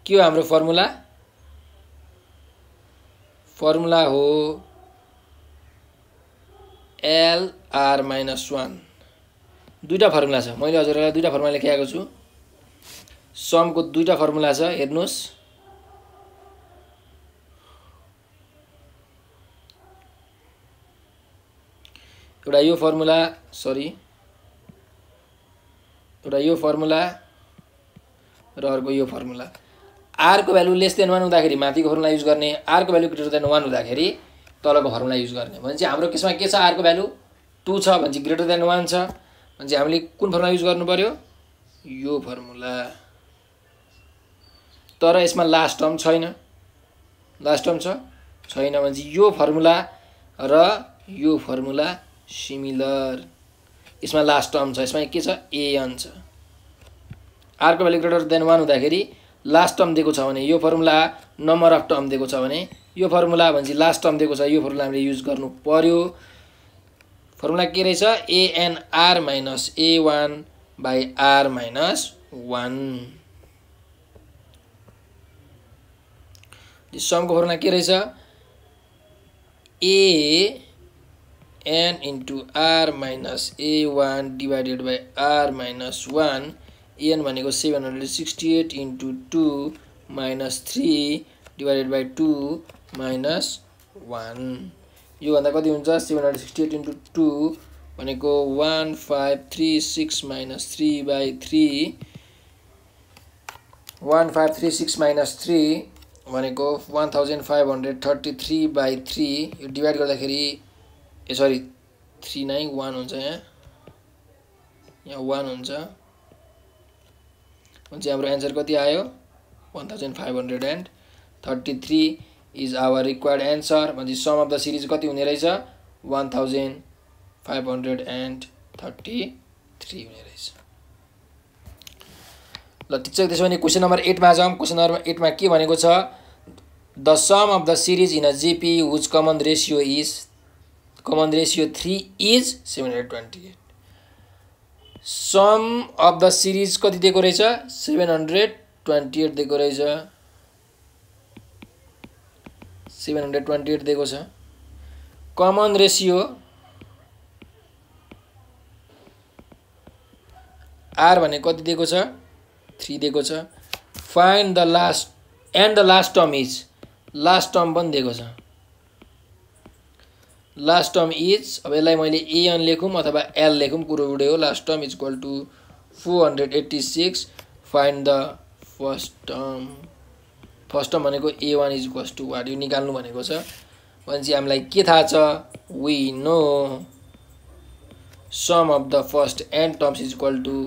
के हो हाम्रो फर्मुला फर्मुला हो एलआर माइनस वान दुईवटा फर्मुला छ मैले हजुरहरूलाई दुईवटा फर्मुला लेखिआएको छु समको दुईवटा फर्मुला छ हेर्नुहोस् एउटा यो फर्मुला सरी एउटा यो फर्मुला र अर्को यो फर्मुला आरको भ्यालु लेस देन वान हुँदाखेरि माथिको फर्मुला युज गर्ने आरको भ्यालु ग्रेटर देन वान हुँदाखेरि तलको फर्मुला युज गर्ने भनेपछि हाम्रो केसमा के छ आरको भ्यालु टू छ भने चाहिँ ग्रेटर देन वान छ भने हामीले कुन फर्मुला युज गर्नु पऱ्यो यो फर्मुला तर यसमा लास्ट टर्म छैन लास्ट टर्म छ छैन भने चाहिँ यो फर्मुला र यो फर्मुला सिमिलर यसमा लास्ट टर्म छ यसमा के छ एएन छ आरको भ्यालु ग्रेटर देन वान हुँदाखेरि लास्ट टर्म दिएको छ भने यो फर्मुला नम्बर अफ टर्म दिएको छ भने यो फर्मुला भनेपछि लास्ट टर्म दिएको छ यो फर्मुला हामीले युज गर्नु पर्यो फर्मुला के रहेछ A N R minus A one by are minus one समको फर्मुला के रहेछ A N into are minus A one divided by are minus one N भनेको seven hundred sixty eight into two minus three divided by two minus one योभन्दा कति हुन्छ seven hundred sixty eight into two भनेको one five three six minus three by three one five three six minus three भनेको one thousand five hundred thirty three by three यो divide गर्दाखेरि ए sorry three nine one हुन्छ यहाँ यहाँ one हुन्छ हुन्छ हाम्रो एन्सर कति आयो one thousand five hundred and thirty three is our required answer भनेपछि सम अफ द सिरिज कति हुने रहेछ one thousand five hundred and thirty three हुने रहेछ ल ठिक छ त्यसो भने क्वेसन नम्बर एटमा जाउँ क्वेसन नम्बर एटमा के भनेको छ the sum of the series in a GP whose common ratio is common ratio three is seven hundred twenty eight sum of the series कति दिएको रहेछ सेभेन हन्ड्रेड ट्वेन्टी एट दिएको रहेछ seven hundred twenty eight दिएको छ common ratio are भने कति दिएको छ थ्री दिएको छ find the last and the last term is last term पनि दिएको छ लास्ट टर्म इज अब यसलाई मैले एएन लेखौँ अथवा एल लेखौँ कुरो उड्यो हो last term is equal to four hundred eighty six find the first term first term भनेको ए one is equal to what यो निकाल्नु भनेको छ भनेपछि हामीलाई के थाहा छ we know sum of the first and terms is equal to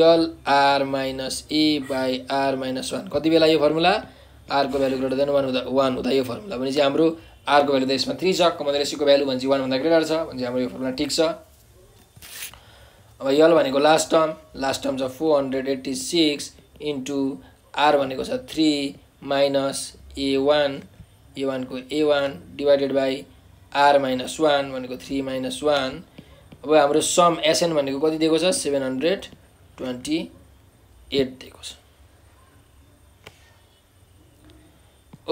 L R minus A by are minus one कति बेला यो फर्मुला आरको भ्यालु ग्रेटर देन वान हुँदा वान हुँदा यो फर्मुला भनेपछि हाम्रो आरको भेल्यु त यसमा थ्री छ कमन रेसीको भ्यालु भनेपछि वानभन्दा ग्रेटर छ भने हाम्रो यो फर्मुला ठिक छ अब यल भनेको लास्ट टर्म लास्ट टर्म छ four hundred eighty six into R भनेको छ three minus A one A वानको A one divided by are minus one भनेको थ्री माइनस वान अब हाम्रो सम एसएन भनेको कति दिएको छ सेभेन हन्ड्रेड ट्वेन्टी एट दिएको छ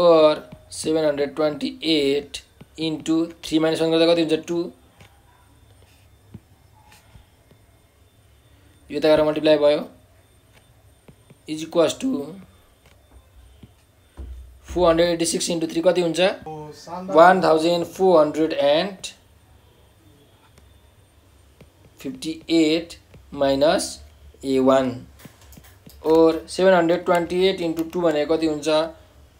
or seven hundred twenty eight into three minus one गर्दा कति हुन्छ टू यो त गएर मल्टिप्लाई भयो is equals to four hundred eighty six into three कति हुन्छ one thousand four hundred and fifty eight minus A one or seven hundred twenty eight into two भनेको कति हुन्छ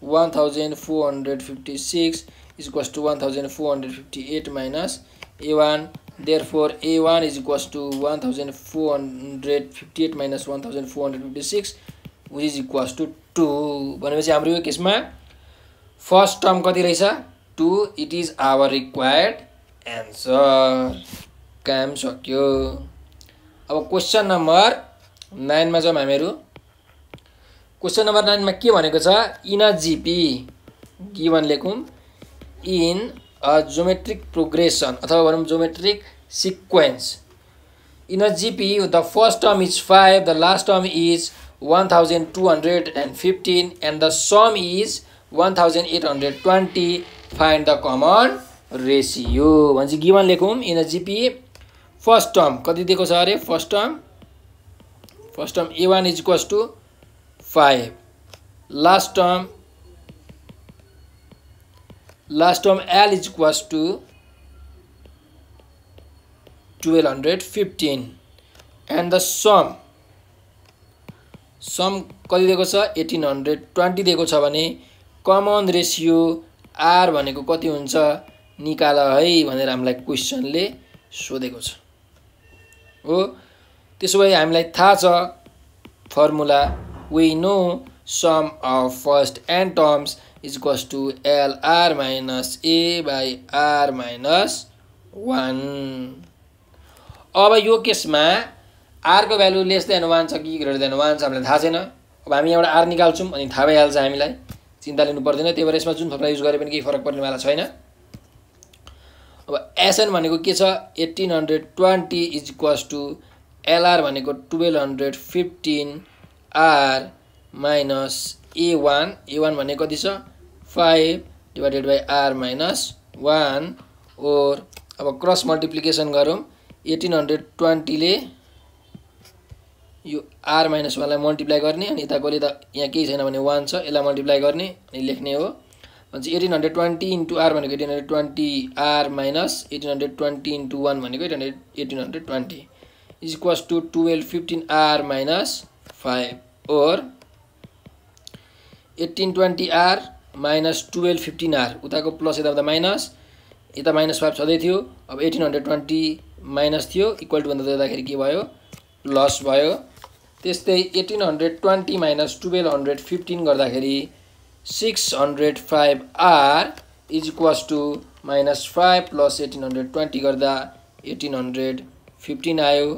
1456 is equals to 1458 minus a1 therefore a1 is equals to 1458 minus 1456 which is equals to two भनेपछि हाम्रो यो केसमा first term कति रहेछ two it is our required answer काम सक्यो अब क्वेसन नम्बर नाइनमा छौँ हामीहरू क्वेसन नम्बर नाइनमा के भनेको छ इन अ जिपी गिभन लेखौँ इन अ जोमेट्रिक प्रोग्रेसन अथवा भनौँ geometric sequence in a GP the first term is five the last term is one thousand two hundred and fifteen and the sum is one thousand eight hundred twenty find the common ratio भनेपछि given लेखौँ in a GP first term कति दिएको छ अरे first term first term A one is equals to 5 last term last term L is equals to 1215 and the sum sum कति दिएको छ eighteen hundred twenty दिएको छ भने कमन रेसियो आर भनेको कति हुन्छ निकाल है भनेर हामीलाई क्वेसनले सोधेको छ हो त्यसो भए हामीलाई थाहा छ formula we know sum of first n terms is equals to LR minus A by R minus one अब यो केसमा आरको भ्यालु लेस देन वान छ कि ग्रेटर देन वान छ हामीलाई थाहा छैन अब हामी यहाँबाट आर निकाल्छौँ अनि थाहा भइहाल्छ हामीलाई चिन्ता लिनु पर्दैन त्यही भएर यसमा जुन थोप्रा युज गरे पनि केही फरक पर्नेवाला छैन अब एसएन भनेको के छ eighteen hundred twenty is equals to L R भनेको twelve hundred fifteen R minus ए वान ए वान भनेको कति छ five divided by are minus one or अब क्रस मल्टिप्लिकेसन गरौँ एटिन हन्ड्रेड ट्वेन्टीले यो आर माइनस वानलाई मल्टिप्लाई गर्ने अनि यता कसले त यहाँ केही छैन भने वान छ यसलाई मल्टिप्लाई गर्ने अनि लेख्ने हो भनेपछि eighteen hundred twenty into R भनेको eighteen hundred twenty R minus eighteen hundred twenty into one भनेको eighteen hundred eighteen hundred twenty is equals to twelve fifteen R minus five or eighteen twenty R minus twelve fifteen R उताको plus यताउता minus यता minus five छँदै थियो अब eighteen hundred twenty minus थियो equal to भन्दा जाँदाखेरि के भयो प्लस भयो त्यस्तै eighteen hundred twenty minus twelve hundred fifteen गर्दाखेरि six hundred five R is equals to minus five plus eighteen hundred twenty गर्दा एटिन हन्ड्रेड फिफ्टिन आयो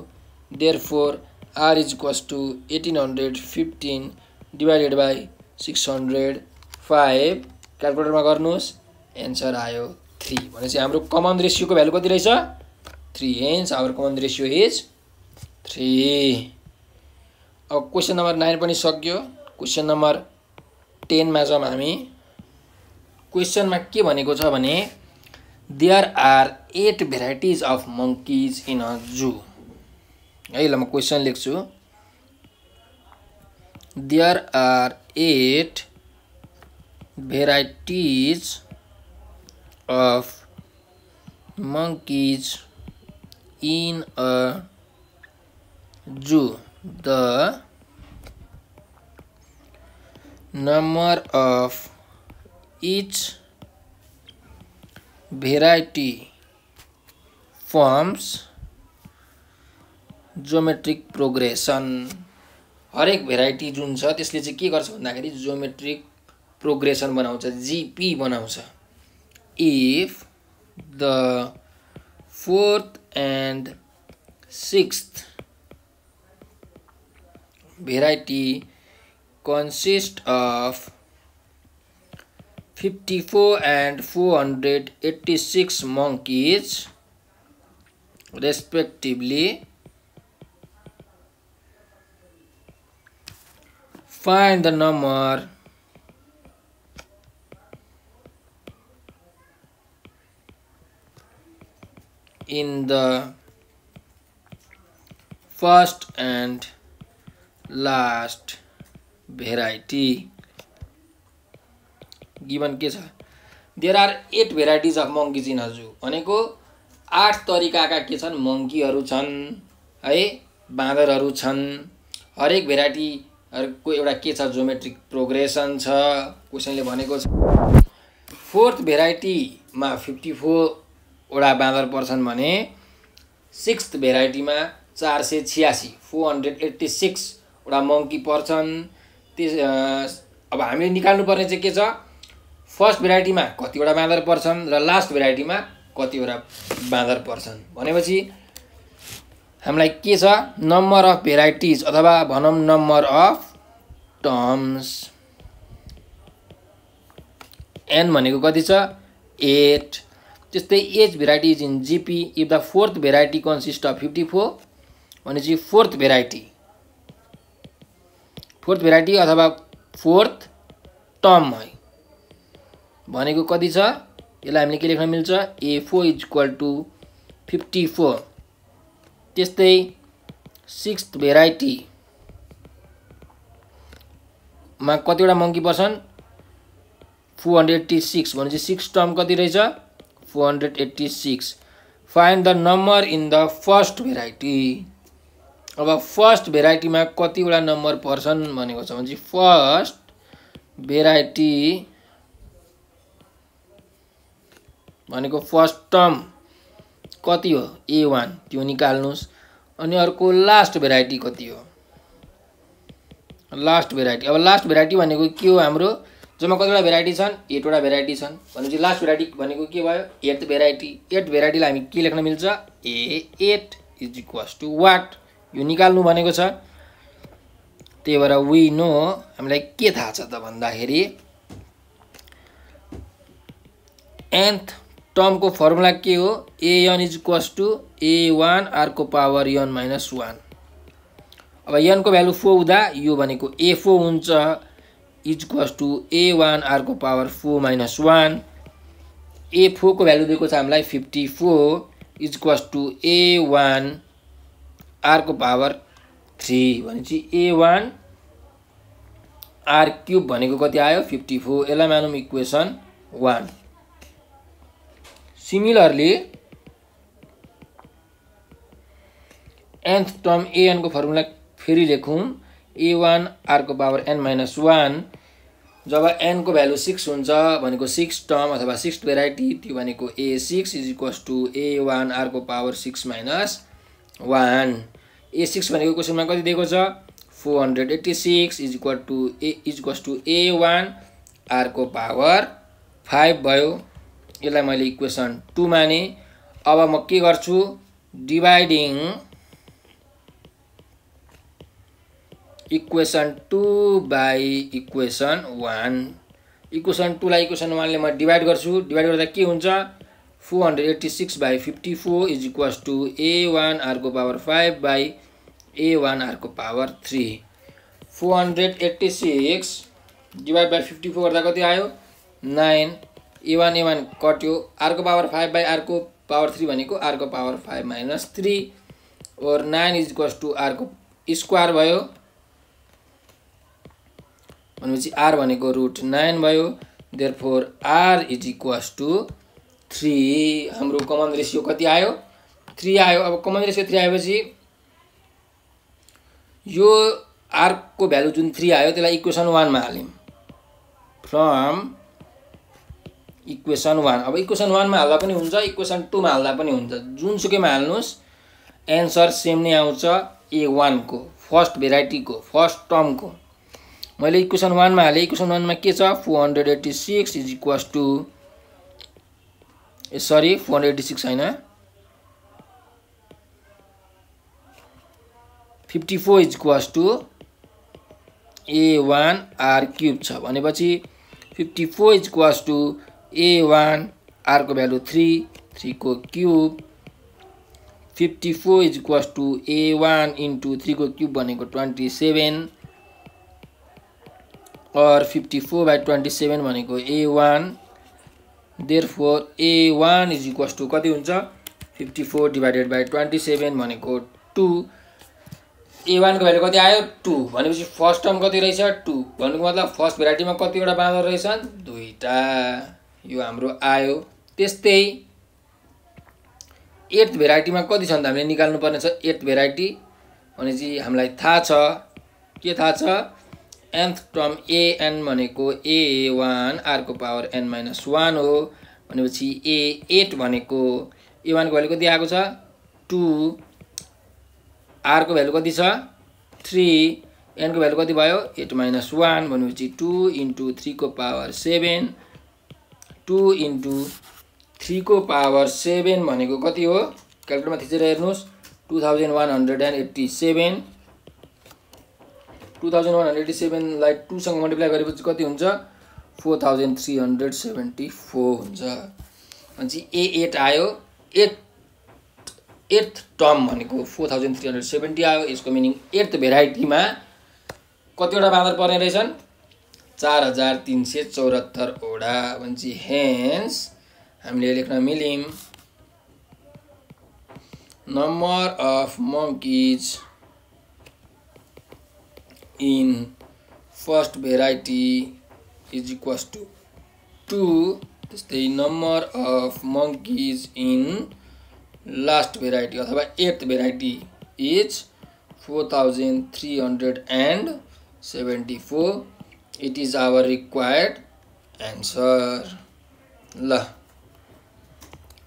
there four are is equals to eighteen hundred fifteen divided by six hundred five क्यालकुलेटरमा गर्नुहोस् answer आयो three भनेपछि हाम्रो common रेसियोको value कति रहेछ three hence our common ratio is three अब क्वेसन नम्बर नाइन पनि सक्यो क्वेसन नम्बर टेनमा जाउँ हामी क्वेसनमा के भनेको छ भने there are eight varieties of monkeys in a zoo यसलाई म क्वेसन लेख्छु there are eight varieties of monkeys in a zoo the number of each variety forms geometric progression हरेक भेराइटी जुन छ त्यसले चाहिँ के गर्छ भन्दाखेरि जोमेट्रिक प्रोग्रेसन बनाउँछ जिपी बनाउँछ if the fourth and sixth variety consist of fifty four and four hundred eighty six monkeys respectively find the number in the first and last variety given के छ there are eight varieties of monkeys in भनेको आठ तरिकाका के छन् मङ्कीहरू छन् है बाँदरहरू छन् हरेक भेराइटी अर्को एउटा के छ जोमेट्रिक प्रोग्रेसन छ क्वेसनले भनेको छ फोर्थ भेराइटीमा फिफ्टी फोरवटा बाँदर पर्छन् भने सिक्स्थ भेराइटीमा चार सय छ्यासी फोर हन्ड्रेड एट्टी सिक्सवटा मङ्की पर्छन् त्यस अब हामीले निकाल्नुपर्ने चाहिँ के छ फर्स्ट भेराइटीमा कतिवटा बाँदर पर्छन् र लास्ट भेराइटीमा कतिवटा बाँदर पर्छन् भनेपछि हामीलाई के छ नम्बर अफ भेराइटिज अथवा भनौँ नम्बर अफ टर्म्स एन भनेको कति छ एट त्यस्तै as variety is in GP if the fourth variety consist of fifty four भनेपछि फोर्थ भेराइटी फोर्थ भेराइटी अथवा फोर्थ टर्म है भनेको कति छ यसलाई हामीले के लेख्न मिल्छ a four is equal to fifty four त्यस्तै सिक्स्थ भेराइटीमा कतिवटा मङ्की पर्छन् फोर हन्ड्रेड एट्टी सिक्स भनेपछि सिक्स टर्म कति रहेछ four hundred eighty six find the number in the first variety अब फर्स्ट भेराइटीमा कतिवटा नम्बर पर्छन् भनेको छ भने चाहिँ फर्स्ट भेराइटी भनेको फर्स्ट टर्म कति हो ए वान त्यो निकाल्नुहोस् अनि अर्को लास्ट भेराइटी कति हो लास्ट भेराइटी अब लास्ट भेराइटी भनेको के हो हाम्रो जम्मा कतिवटा भेराइटी छन् एटवटा भेराइटी छन् भनेपछि लास्ट भेराइटी भनेको के भयो एट भेराइटी एट भेराइटीलाई हामी के लेख्न मिल्छ a eight is equals to what यो निकाल्नु भनेको छ त्यही भएर वी नो हामीलाई के थाहा छ त भन्दाखेरि एन्थ टर्मको फर्मुला के हो n is equals to A one आरको पावर यन माइनस वान अब यनको भ्यालु फोर हुँदा यो भनेको ए फोर हुन्छ is equals to A one आरको power four minus one a फोरको भ्यालु दिएको छ हामीलाई fifty four is equals to A one आरको पावर थ्री भनेपछि ए वान आर क्युब भनेको कति आयो फिफ्टी फोर यसलाई मानौँ equation one similarly nth term एएनको फर्मुला फेरि लेखौँ ए वान आरको पावर एन माइनस वान जब एनको भ्यालु सिक्स हुन्छ भनेको सिक्स टर्म अथवा सिक्स भेराइटी त्यो भनेको a six is equals to A one आरको power six minus one a six भनेको क्वेसनमा कति दिएको छ four hundred eighty six is equal to a is equals to A one आरको पावर फाइभ भयो यसलाई मैले इक्वेसन टू माने अब म के गर्छु dividing equation two by equation one equation टूलाई इक्वेसन वानले म डिभाइड गर्छु डिभाइड गर्दा के हुन्छ four hundred eighty six by fifty four is equals to A one आरको power five by A one आरको power three four hundred eighty six divide by fifty four गर्दा कति आयो नाइन ए वान ए one कट्यो अर्को पावर फाइभ बाई आरको power three भनेको अर्को power five minus three or nine is equals to आरको स्क्वायर भयो भनेपछि आर भनेको रुट नाइन भयो there four are is equals to three हाम्रो कमन रेसियो कति आयो थ्री आयो अब कमन रेसियो थ्री आएपछि यो आरको भ्यालु जुन थ्री आयो त्यसलाई इक्वेसन वानमा हाल्यौँ फ्रम इक्वेसन वान अब इक्वेसन वानमा हाल्दा पनि हुन्छ इक्वेसन टूमा हाल्दा पनि हुन्छ जुनसुकैमा हाल्नुहोस् एन्सर सेम नै आउँछ ए वानको फर्स्ट भेराइटीको फर्स्ट टर्मको मैले इक्वेसन वानमा हालेँ इक्वेसन वानमा के छ four hundred eighty six is equals to a sorry four hundred eighty six होइन fifty four is equals to A one r cube छ भनेपछि fifty four is equals to A one आरको value three थ्रीको cube fifty four is equals to A one into थ्रीको cube भनेको twenty seven or fifty four by twenty seven भनेको ए one therefore A one is equals to कति हुन्छ fifty four divided by twenty seven भनेको two a वानको value कति आयो two भनेपछि फर्स्ट टर्म कति रहेछ टू भन्नुको मतलब फर्स्ट भेराइटीमा कतिवटा बाँदर रहेछन् दुईवटा यो हाम्रो आयो त्यस्तै एट भेराइटीमा कति छन् त हामीले निकाल्नुपर्ने छ एट भेराइटी भनेपछि हामीलाई थाहा छ के थाहा छ एन्थ टर्म एएन भनेको ए वान आरको पावर एन माइनस वान हो भनेपछि ए एट भनेको ए वानको भ्यालु कति आएको छ टु आरको भ्यालु कति छ थ्री एनको भ्यालु कति भयो एट माइनस वान भनेपछि टू इन्टु थ्रीको पावर सेभेन टु इन्टु थ्रीको पावर सेभेन भनेको कति हो क्यालकुलेटरमा थिचेर हेर्नुहोस् two thousand one hundred and eighty seven two thousand one hundred eighty सेभेनलाई टूसँग मल्टिप्लाई गरेपछि कति हुन्छ four thousand three hundred seventy four हुन्छ भनेपछि ए एट आयो एट एट्थ टर्म भनेको four thousand three hundred seventy आयो यसको मिनिङ एर्थ भेराइटीमा कतिवटा बाँदर पर्ने रहेछन् चार हजार तिन सय चौरात्तरवटा भनेपछि हेन्स हामीले लेख्न मिल्यौँ number of monkeys in first variety is equals to two त्यस्तै number of monkeys in last variety अथवा eight variety is four thousand three hundred and seventy four it is our required answer ल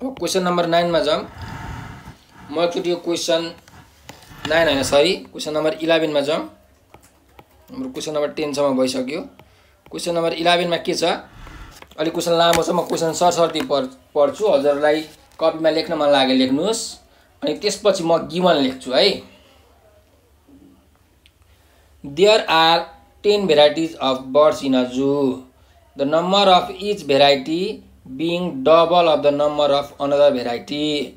अब question number नाइनमा जाउँ म एकचोटि यो question nine होइन सरी क्वेसन नम्बर इलेभेनमा जाउँ हाम्रो क्वेसन नम्बर टेनसम्म भइसक्यो क्वेसन नम्बर इलेभेनमा के छ अलिक क्वेसन लामो छ म क्वेसन सरसर्ती पढ पढ्छु हजुरलाई कपीमा लेख्न मन लाग्यो लेख्नुहोस् अनि त्यसपछि म गिवन लेख्छु है there are 10 varieties of birds in a zoo. The number of each variety being double of the number of another variety.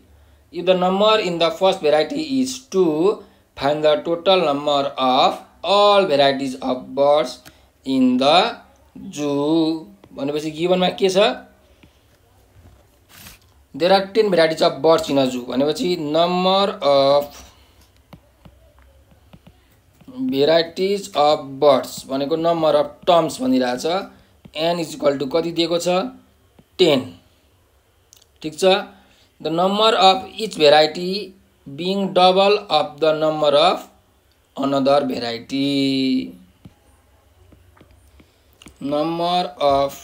If the number in the first variety is 2, find the total number of all varieties of birds in the zoo. भनेपछि गिभनमा के छ there are 10 varieties of birds in a zoo. भनेपछि number of varieties of birds भनेको number of terms भनिरहेछ n is equal to कति दिएको छ टेन ठिक छ the number of each variety being double of the number of another variety number of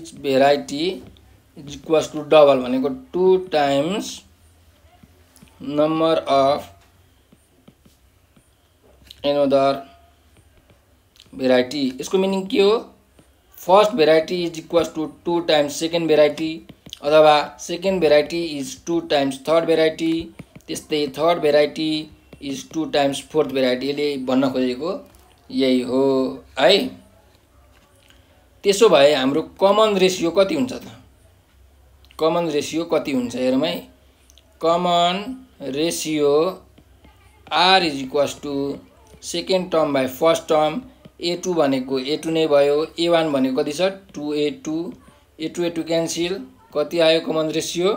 each variety is equals to double भनेको two times number of another variety यसको meaning के हो first variety is equals to two times second variety अथवा second variety is two times third variety त्यस्तै third variety is two times fourth variety यसले भन्न खोजेको यही हो है त्यसो भए हाम्रो कमन रेसियो कति हुन्छ त कमन रेसियो कति हुन्छ हेरौँ है common ratio are is equals to second term by first term a two भनेको ए टू नै भयो ए वान भनेको कति छ to a two a two a two cancel कति आयो कमन रेसियो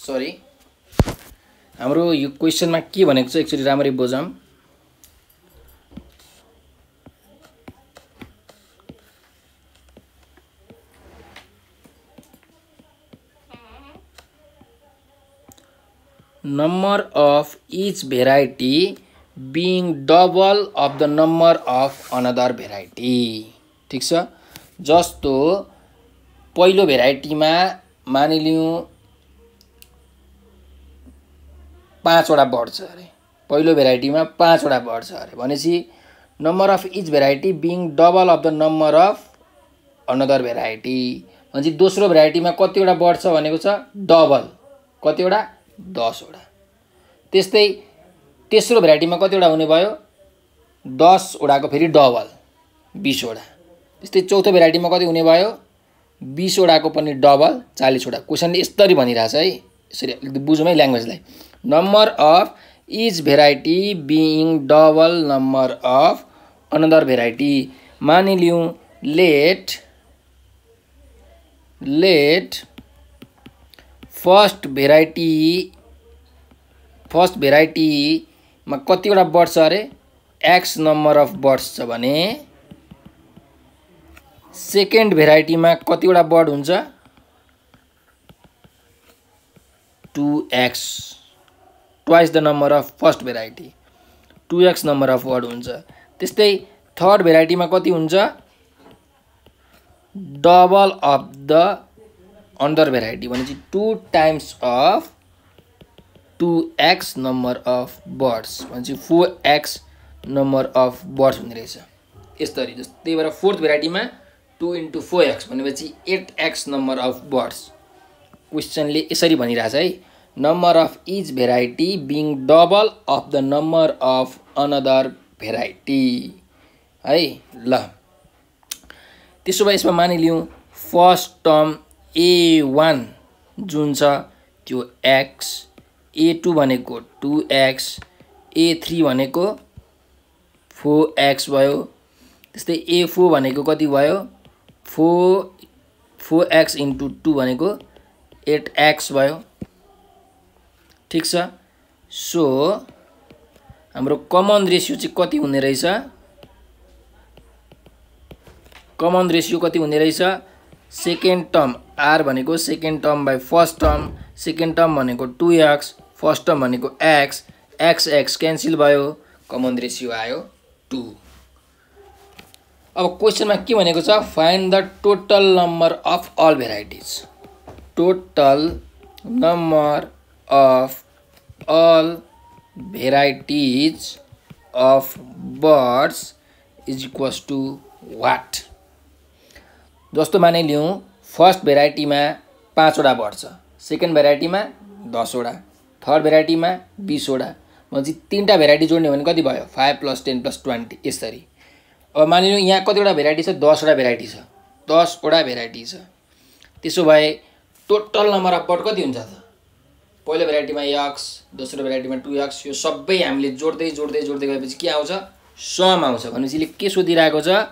सरी हाम्रो यो क्वेसनमा के भनेको छ एकचोटि राम्ररी बुझौँ number of each variety being double of the number of another variety ठिक छ जस्तो पहिलो भेराइटीमा मानिलिउँ पाँचवटा बर्ड छ अरे पहिलो भेराइटीमा पाँचवटा बर्ड छ अरे भनेपछि number of each variety being double of the number of another variety भनेपछि दोस्रो भेराइटीमा कतिवटा बर्ड छ भनेको छ डबल कतिवटा दसवटा त्यस्तै तेस्रो भेराइटीमा कतिवटा हुने भयो दसवटाको फेरि डबल बिसवटा त्यस्तै चौथो भेराइटीमा कति हुने भयो बिसवटाको पनि डबल चालिसवटा क्वेसनले यसरी भनिरहेछ है यसरी अलिकति बुझौँ है ल्याङ्ग्वेजलाई number of is variety being double number of another variety मानिलिउँ let let first variety first भेराइटीमा कतिवटा बर्ड्स छ अरे एक्स नम्बर अफ बर्ड्स छ भने सेकेन्ड भेराइटीमा कतिवटा बर्ड हुन्छ two x twice the number of first variety two x number of bird हुन्छ त्यस्तै थर्ड भेराइटीमा कति हुन्छ double of the under variety भनेपछि two times of two x number of birds भनेपछि four x number of birds हुने रहेछ यस्तरी जस्तो त्यही भएर फोर्थ भेराइटीमा टु इन्टु फोर एक्स भनेपछि eight x number of birds क्वेसनले यसरी भनिरहेछ है number of is variety being double of the number of another variety है ल त्यसो भए यसमा मानिलिउँ फर्स्ट टर्म ए वान जुन छ त्यो एक्स ए टू भनेको टु एक्स ए थ्री भनेको फोर एक्स भयो त्यस्तै ए फोर भनेको कति भयो four four x into two भनेको एट एक्स भयो ठिक छ सो हाम्रो कमन रेसियो चाहिँ कति हुने रहेछ कमन रेसियो कति हुने रहेछ सेकेन्ड टर्म आर भनेको second term by first term second term भनेको टु एक्स फर्स्ट टर्म भनेको एक्स एक्स एक्स क्यान्सिल भयो कमन रेसियो आयो टु अब क्वेसनमा के भनेको छ find the total number of all varieties total number of all varieties of birds is equals to what जस्तो माने लिउँ फर्स्ट भेराइटीमा पाँचवटा छ सेकेन्ड भेराइटीमा दसवटा थर्ड भेराइटीमा बिसवटा भनेपछि तिनवटा भेराइटी जोड्ने भने कति भयो five plus ten plus twenty यसरी अब मानिलिउँ यहाँ कतिवटा भेराइटी छ दसवटा भेराइटी छ दसवटा भेराइटी छ त्यसो भए टोटल नम्बर अफ बट कति हुन्छ त पहिलो भेराइटीमा यक्स दोस्रो भेराइटीमा टु यक्स यो सबै हामीले जोड्दै जोड्दै जोड्दै गएपछि के आउँछ सम आउँछ भनेपछि यसले के सोधिरहेको छ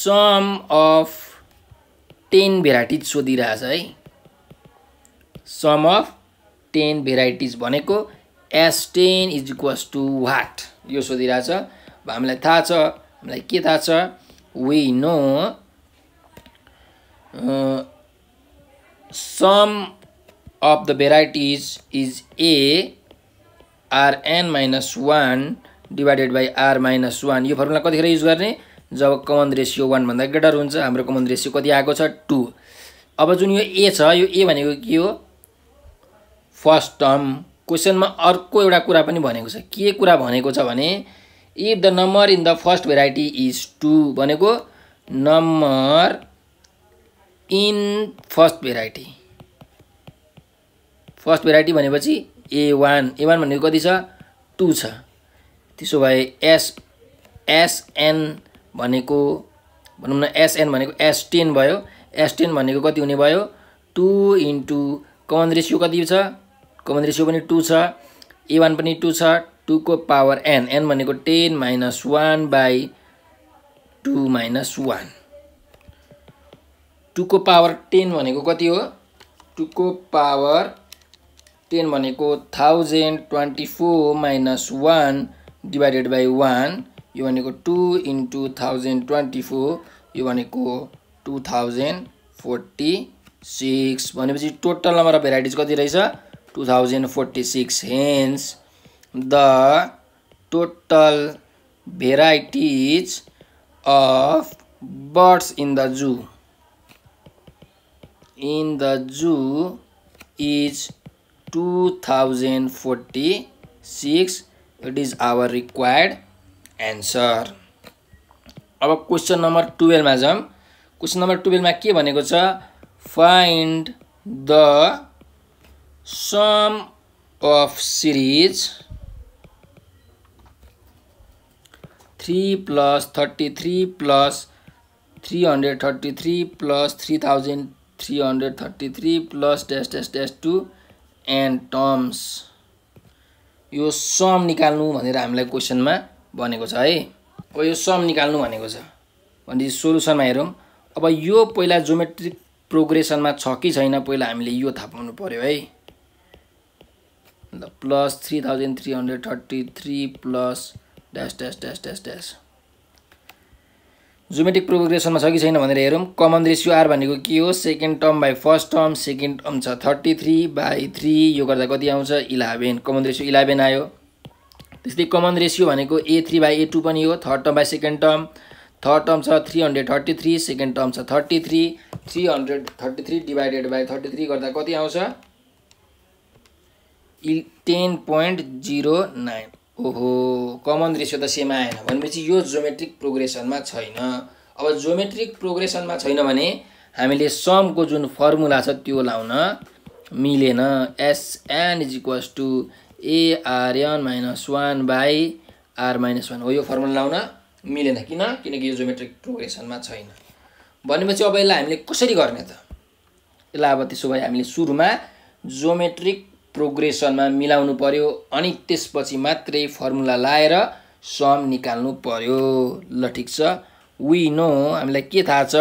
सम अफ टेन भेराइटिज सोधिरहेछ है सम अफ टेन भेराइटिज भनेको s ten is equals to what यो सोधिरहेछ अब हामीलाई थाहा छ हामीलाई के थाहा छ we know sum of the varieties is a r n minus one divided by are minus one यो फर्मुला कतिखेर युज गर्ने जब कमन रेसियो वानभन्दा ग्रेटर हुन्छ हाम्रो कमन रेसियो कति आएको छ टू अब जुन यो ए छ यो ए भनेको के हो फर्स्ट टर्म क्वेसनमा अर्को एउटा कुरा पनि भनेको छ के कुरा भनेको छ भने if the number in the first variety is two भनेको number in first variety first variety भनेपछि ए वान ए वान भनेको कति छ टू छ त्यसो भए एस एसएन भनेको भनौँ न एसएन भनेको एस टेन भयो एस टेन भनेको कति हुने भयो टु इन्टु कमन रेसियो कति छ कमन रेसियो पनि टू छ ए वान पनि टू छ टुको पावर एन एन भनेको ten minus one by two minus one टुको पावर टेन भनेको कति हो टुको पावर टेन भनेको thousand twenty four minus one divided by one यो भनेको two into thousand twenty four यो भनेको टु थाउजन्ड फोर्टी सिक्स भनेपछि टोटल नम्बर अफ भेराइटिज कति रहेछ two thousand forty six hence the total varieties of birds in the zoo in the zoo is two thousand forty six it is our required answer अब question number टुवेल्भमा जाउँ question number टुवेल्भमा के भनेको छ find the sum of series three plus thirty three plus three hundred thirty three plus three thousand three hundred thirty three plus dash dash dash to N terms यो sum निकाल्नु भनेर हामीलाई क्वेसनमा भनेको छ है अब यो सम निकाल्नु भनेको छ भनेपछि सोलुसनमा हेरौँ अब यो पहिला जोमेट्रिक प्रोग्रेसनमा छ कि छैन पहिला हामीले यो थाहा पाउनु पऱ्यो है अन्त plus three thousand three hundred thirty three plus dash dash dash dash dash geometric प्रोग्रेसनमा छ कि छैन भनेर हेरौँ कमन रेसियो आर भनेको के हो second term by first term second term छ थर्टी थ्री बाई थ्री यो गर्दा कति आउँछ इलेभेन कमन रेसियो इलेभेन आयो त्यस्तै कमन रेसियो भनेको A three by A two पनि हो third term by second term third term छ three hundred thirty three second term छ thirty three three hundred thirty three divided by thirty three गर्दा कति आउँछ इ टेन पोइन्ट जिरो नाइन ओहो common ratio त सेम आएन भनेपछि यो जोमेट्रिक प्रोग्रेसनमा छैन अब जोमेट्रिक प्रोग्रेसनमा छैन भने हामीले समको जुन फर्मुला छ त्यो लाउन मिलेन S N is equals to A R N minus one by are minus one हो यो फर्मुला लाउन मिलेन किन किनकि यो जोमेट्रिक प्रोग्रेसनमा छैन भनेपछि अब यसलाई हामीले कसरी गर्ने त यसलाई अब त्यसो भए हामीले सुरुमा जोमेट्रिक प्रोग्रेसनमा मिलाउनु पर्यो अनि त्यसपछि मात्रै फर्मुला लाएर सम निकाल्नु पर्यो ल ठिक छ वी नो हामीलाई के थाहा छ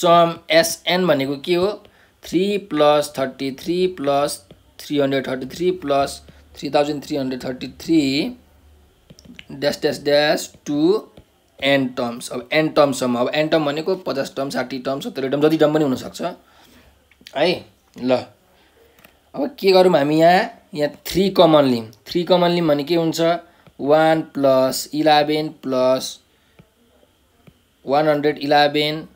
सम एसएन भनेको के हो three plus thirty three plus three hundred thirty three plus three thousand three hundred thirty three dash dash dash to N terms अब एन टर्म्ससम्म अब एन टर्म भनेको पचास टर्म साठी टर्म सत्तरी टर्म जति टर्म पनि हुनसक्छ है ल अब के गरौँ हामी यहाँ यहाँ थ्री कमन लिम थ्री कमन लिम भने के हुन्छ one plus eleven plus one hundred eleven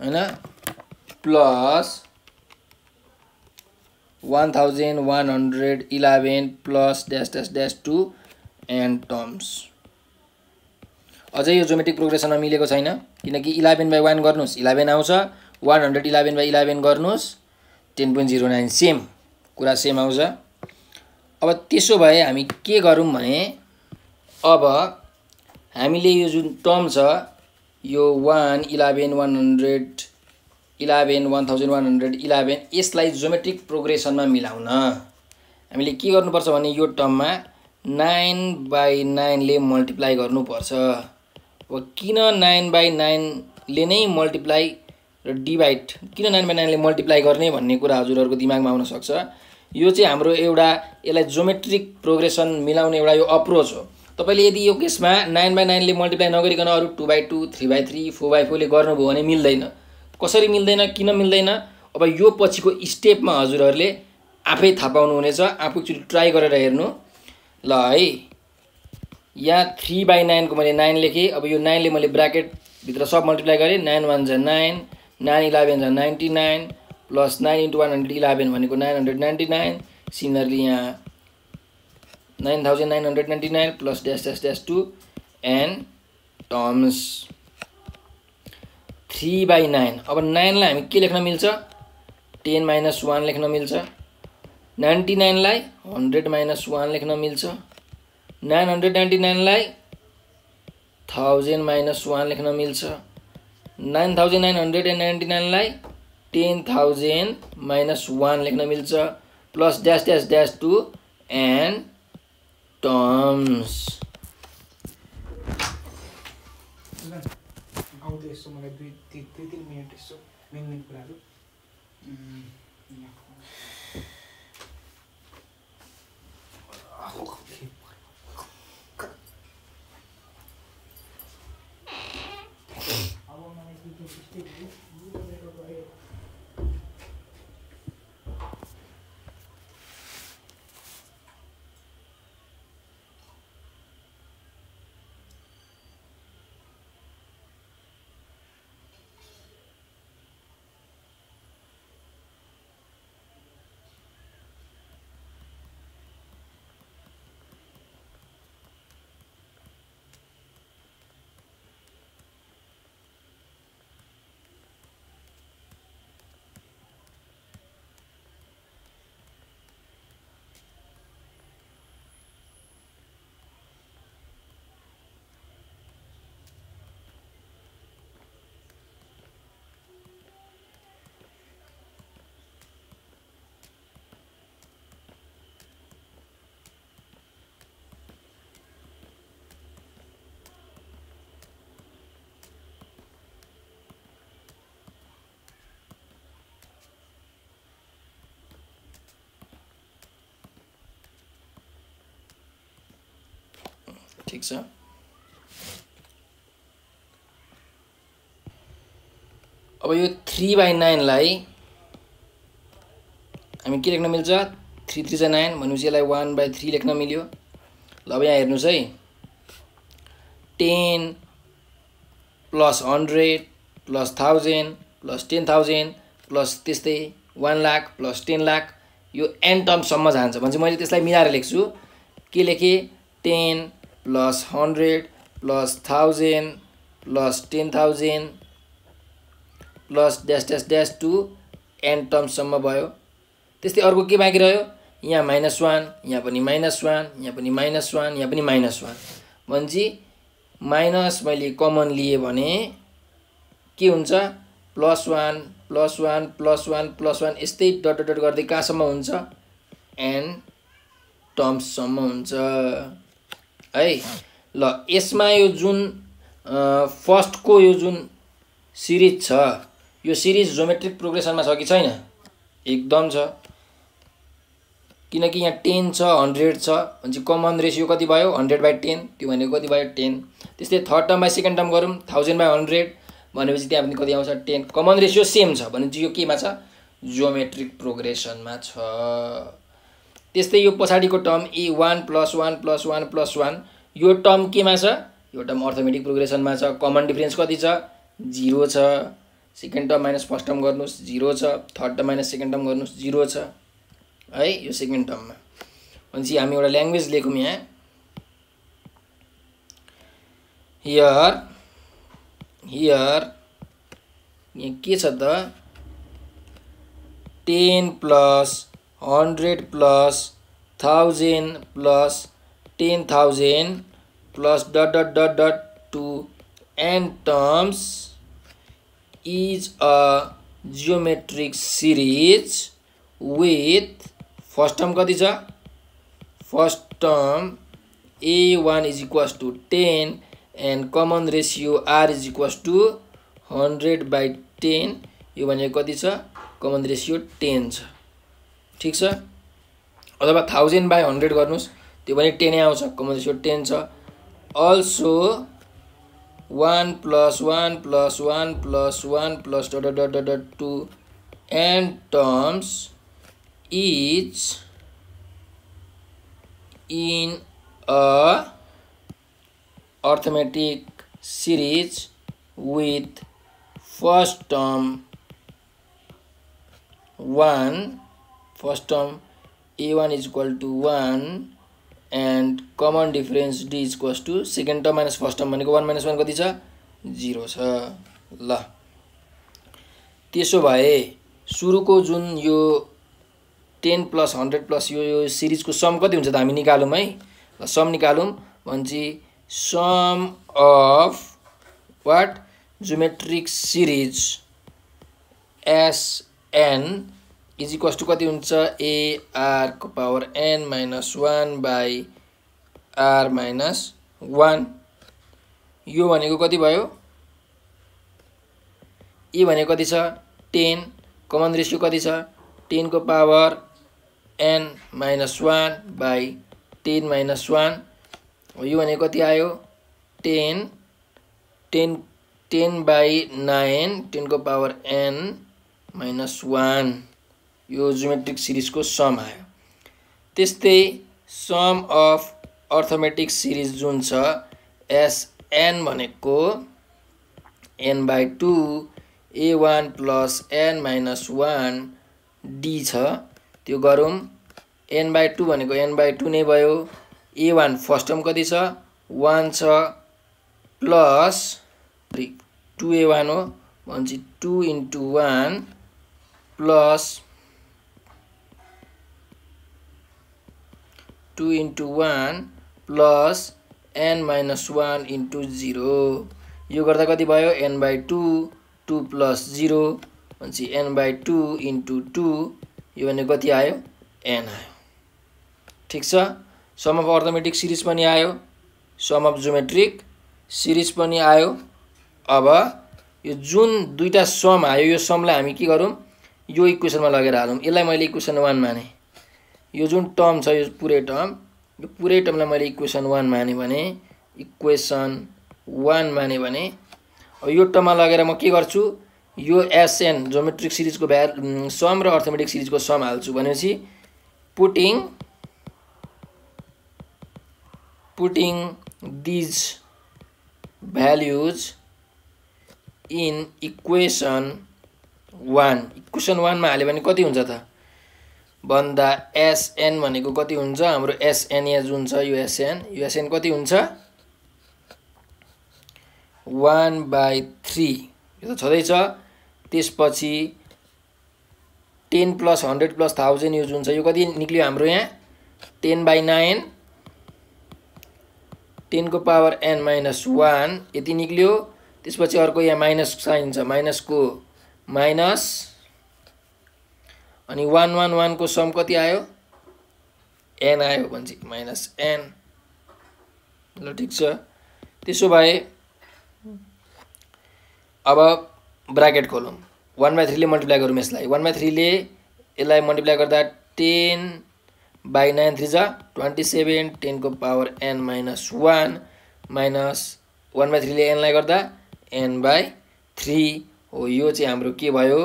होइन plus one thousand one hundred eleven plus dash dash dash to N terms अझै यो जोमेट्रिक प्रोग्रेसनमा मिलेको छैन किनकि इलेभेन बाई वान गर्नुहोस् इलेभेन आउँछ one hundred eleven by eleven गर्नुहोस् ten point zero nine same कुरा सेम आउँछ अब त्यसो भए हामी के गरौँ भने अब हामीले यो जुन टर्म छ यो one eleven one hundred eleven one thousand one hundred eleven यसलाई जोमेट्रिक प्रोग्रेसनमा मिलाउन हामीले के गर्नुपर्छ भने यो टर्ममा नाइन बाई नाइनले मल्टिप्लाई गर्नुपर्छ अब किन नाइन बाई नाइनले नै मल्टिप्लाई र डिभाइड किन नाइन बाई नाइनले मल्टिप्लाई गर्ने भन्ने कुरा हजुरहरूको दिमागमा आउनसक्छ यो चाहिँ हाम्रो एउटा यसलाई जोमेट्रिक प्रोग्रेसन मिलाउने एउटा यो अप्रोच हो तपाईँले यदि यो केसमा नाइन बाई नाइनले मल्टिप्लाई नगरिकन अरू two by two three by three four by फोरले गर्नुभयो भने मिल्दैन कसरी मिल्दैन किन मिल्दैन अब यो पछिको स्टेपमा हजुरहरूले आफै थाहा पाउनुहुनेछ आफूचोटि ट्राई गरेर हेर्नु ल है यहाँ थ्री बाई नाइनको मैले नाइन लेखेँ अब यो नाइनले मैले ब्राकेटभित्र सब मल्टिप्लाई गरेँ नाइन वान छ नाइन नाइन इलेभेन छ ninety nine plus nine into one hundred eleven भनेको nine hundred ninety nine similarly यहाँ nine thousand nine hundred ninety nine plus dash dash dash to N terms three by nine अब नाइनलाई हामी के लेख्न मिल्छ ten minus one लेख्न मिल्छ नाइन्टी नाइनलाई हन्ड्रेड माइनस वान लेख्न मिल्छ नाइन हन्ड्रेड नाइन्टी नाइनलाई थाउजन्ड माइनस वान लेख्न मिल्छ nine thousand nine hundred and ninety नाइनलाई टेन थाउजन्ड माइनस वान लेख्न मिल्छ plus dash dash dash to N terms मलाई दुई తిరిగి తిరిగి మీ ఇంట్రెస్ట్ నేను నింపురాదు ठिक छ अब यो थ्री बाई नाइनलाई हामी के लेख्न मिल्छ थ्री थ्री चाहिँ नाइन भनेपछि यसलाई वान बाई थ्री लेख्न मिल्यो ल अब यहाँ हेर्नुहोस् है ten plus hundred plus thousand plus ten thousand plus त्यस्तै one lakh plus ten lakh यो एन टर्मसम्म जान्छ भने चाहिँ मैले त्यसलाई मिलाएर लेख्छु के लेखेँ ten plus hundred plus thousand plus ten thousand plus dash dash dash to N टर्मसम्म भयो त्यस्तै अर्को के बाँकी रह्यो यहाँ माइनस वान यहाँ पनि माइनस वान यहाँ पनि माइनस वान यहाँ पनि माइनस वान भनेपछि माइनस मैले कमन लिएँ भने के हुन्छ plus one plus one plus one plus one यस्तै डट डट गर्दै कहाँसम्म हुन्छ एन टर्मसम्म हुन्छ है ल यसमा यो जुन फर्स्टको यो जुन सिरिज छ यो सिरिज जोमेट्रिक प्रोग्रेसनमा छ कि छैन एकदम छ किनकि यहाँ टेन छ हन्ड्रेड छ भनेपछि कमन रेसियो कति भयो हन्ड्रेड बाई टेन त्यो भनेको कति भयो टेन त्यस्तै third term by second term गरौँ थाउजन्ड बाई हन्ड्रेड भनेपछि त्यहाँ पनि कति आउँछ टेन कमन रेसियो सेम छ भनेपछि यो केमा छ जियोमेट्रिक प्रोग्रेसनमा छ त्यस्तै यो पछाडिको टर्म ए one plus one plus one plus one यो टर्म केमा छ यो टर्म अर्थमेटिक प्रोग्रेसनमा छ कमन डिफ्रेन्स कति छ जिरो छ second term minus first term गर्नुहोस् जिरो छ third term minus second term गर्नुहोस् जिरो छ है यो सेकेन्ड टर्ममा भनेपछि हामी एउटा ल्याङ्ग्वेज लेखौँ यहाँ हियर हियर यहाँ के छ त ten plus hundred plus thousand plus ten thousand plus dot dot dot dot to N terms is a geometric series with first term कति छ first term A one is equals to ten and common ratio are is equals to hundred by ten यो भनेको कति छ common ratio ten छ ठिक छ अथवा थाउजन्ड बाई हन्ड्रेड गर्नुहोस् त्यो पनि टेनै आउँछ कमन रेसियो टेन छ also one plus one plus one plus one plus dot dot dot to N terms is in a arithmetic series with first term one first term a1 is equal to 1 and common difference D is to second term minus first term भनेको one minus one कति छ zero छ ल त्यसो भए सुरुको जुन यो टेन प्लस हन्ड्रेड प्लस यो यो सिरिजको सम कति हुन्छ त हामी निकालौँ है सम निकालौँ भनेपछि sum of what geometric series S N is equals to कति हुन्छ एआरको power an minus one by are minus one यो भनेको कति भयो ए भनेको कति छ टेन कमन रेसियो कति छ टेनको power an minus one by ten minus one यो भनेको कति आयो ten ten ten by nine टेनको पावर एन माइनस वान यो जोमेट्रिक सिरिजको सम आयो त्यस्तै सम अफ अर्थमेटिक सिरिज जुन छ एसएन भनेको N by two A one plus N minus one D छ त्यो गरौँ एन बाई टू भनेको एन बाई टू नै भयो ए वान फर्स्ट टर्म कति छ वान छ प्लस थ्री टु ए वान हो भनेपछि two into one plus two into one plus N minus one into zero यो गर्दा कति भयो N by two two plus zero भनेपछि N by two into two यो भने कति आयो एन आयो ठिक छ सम अफ अर्थमेटिक सिरिज पनि आयो सम अफ जोमेट्रिक सिरिज पनि आयो अब यो जुन दुईवटा सम आयो यो समलाई हामी के गरौँ यो इक्वेसनमा लगेर हालौँ यसलाई मैले इक्वेसन वान माने यो जुन टर्म छ यो पुरै टर्म यो पुरै टर्मलाई मैले इक्वेसन वान माने भने इक्वेसन वान माने भने अब यो टर्ममा लगेर म के गर्छु यो एसएन जोमेट्रिक सिरिजको भ्या सम र अर्थमेटिक सिरिजको सम हाल्छु भनेपछि putting putting these values in equation one इक्वेसन वानमा हाल्यो भने कति हुन्छ त भन्दा एसएन भनेको कति हुन्छ हाम्रो एसएनए जुन छ युएसएन युएसएन कति हुन्छ वान बाई थ्री यो त छँदैछ त्यसपछि ten plus hundred plus thousand यो जुन छ यो कति निक्ल्यो हाम्रो यहाँ टेन बाई नाइन टेनको पावर एन माइनस वान यति निक्ल्यो त्यसपछि अर्को यहाँ माइनस साइन छ माइनसको माइनस अनि वान वान वानको सम कति आयो एन आयो भन्छ माइनस एन ल ठिक छ त्यसो भए अब ब्राकेट खोलौँ वान बाई थ्रीले मल्टिप्लाई गरौँ यसलाई वान बाई थ्रीले यसलाई मल्टिप्लाई गर्दा टेन बाई नाइन थ्री छ ट्वेन्टी सेभेन टेनको power an minus one minus one by थ्रीले एनलाई गर्दा एन बाई थ्री हो यो चाहिँ हाम्रो के भयो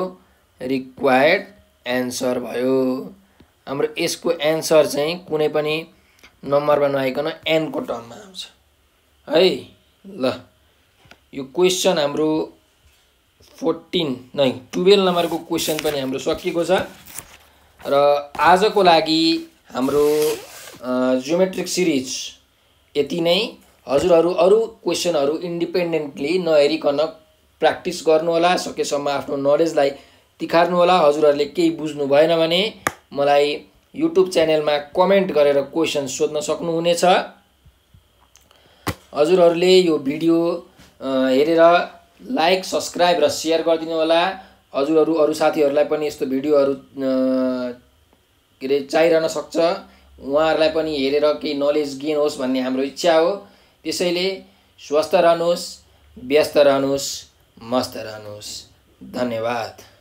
रिक्वायर्ड एन्सर भयो हाम्रो यसको एन्सर चाहिँ कुनै पनि नम्बरमा नआइकन एनको टर्ममा आउँछ है ल यो क्वेसन हाम्रो फोर्टिन नै टुवेल्भ नम्बरको क्वेसन पनि हाम्रो सकिएको छ र आजको लागि हाम्रो जियोमेट्रिक सिरिज यति नै हजुरहरू अरू क्वेसनहरू इन्डिपेन्डेन्टली नहेरिकन प्र्याक्टिस गर्नुहोला सकेसम्म आफ्नो नलेजलाई तिखार्नुहोला हजुरहरूले केही बुझ्नु भएन भने मलाई युट्युब च्यानलमा कमेन्ट गरेर क्वेसन सोध्न सक्नुहुनेछ हजुरहरूले यो भिडियो हेरेर लाइक सब्सक्राइब र सेयर गरिदिनु होला हजुरहरू अरू साथीहरूलाई पनि यस्तो भिडियोहरू के अरे चाहिरहन सक्छ उहाँहरूलाई पनि हेरेर केही नलेज गेन होस् भन्ने हाम्रो इच्छा हो त्यसैले स्वस्थ रहनुहोस् व्यस्त रहनुहोस् मस्त रहनुहोस् धन्यवाद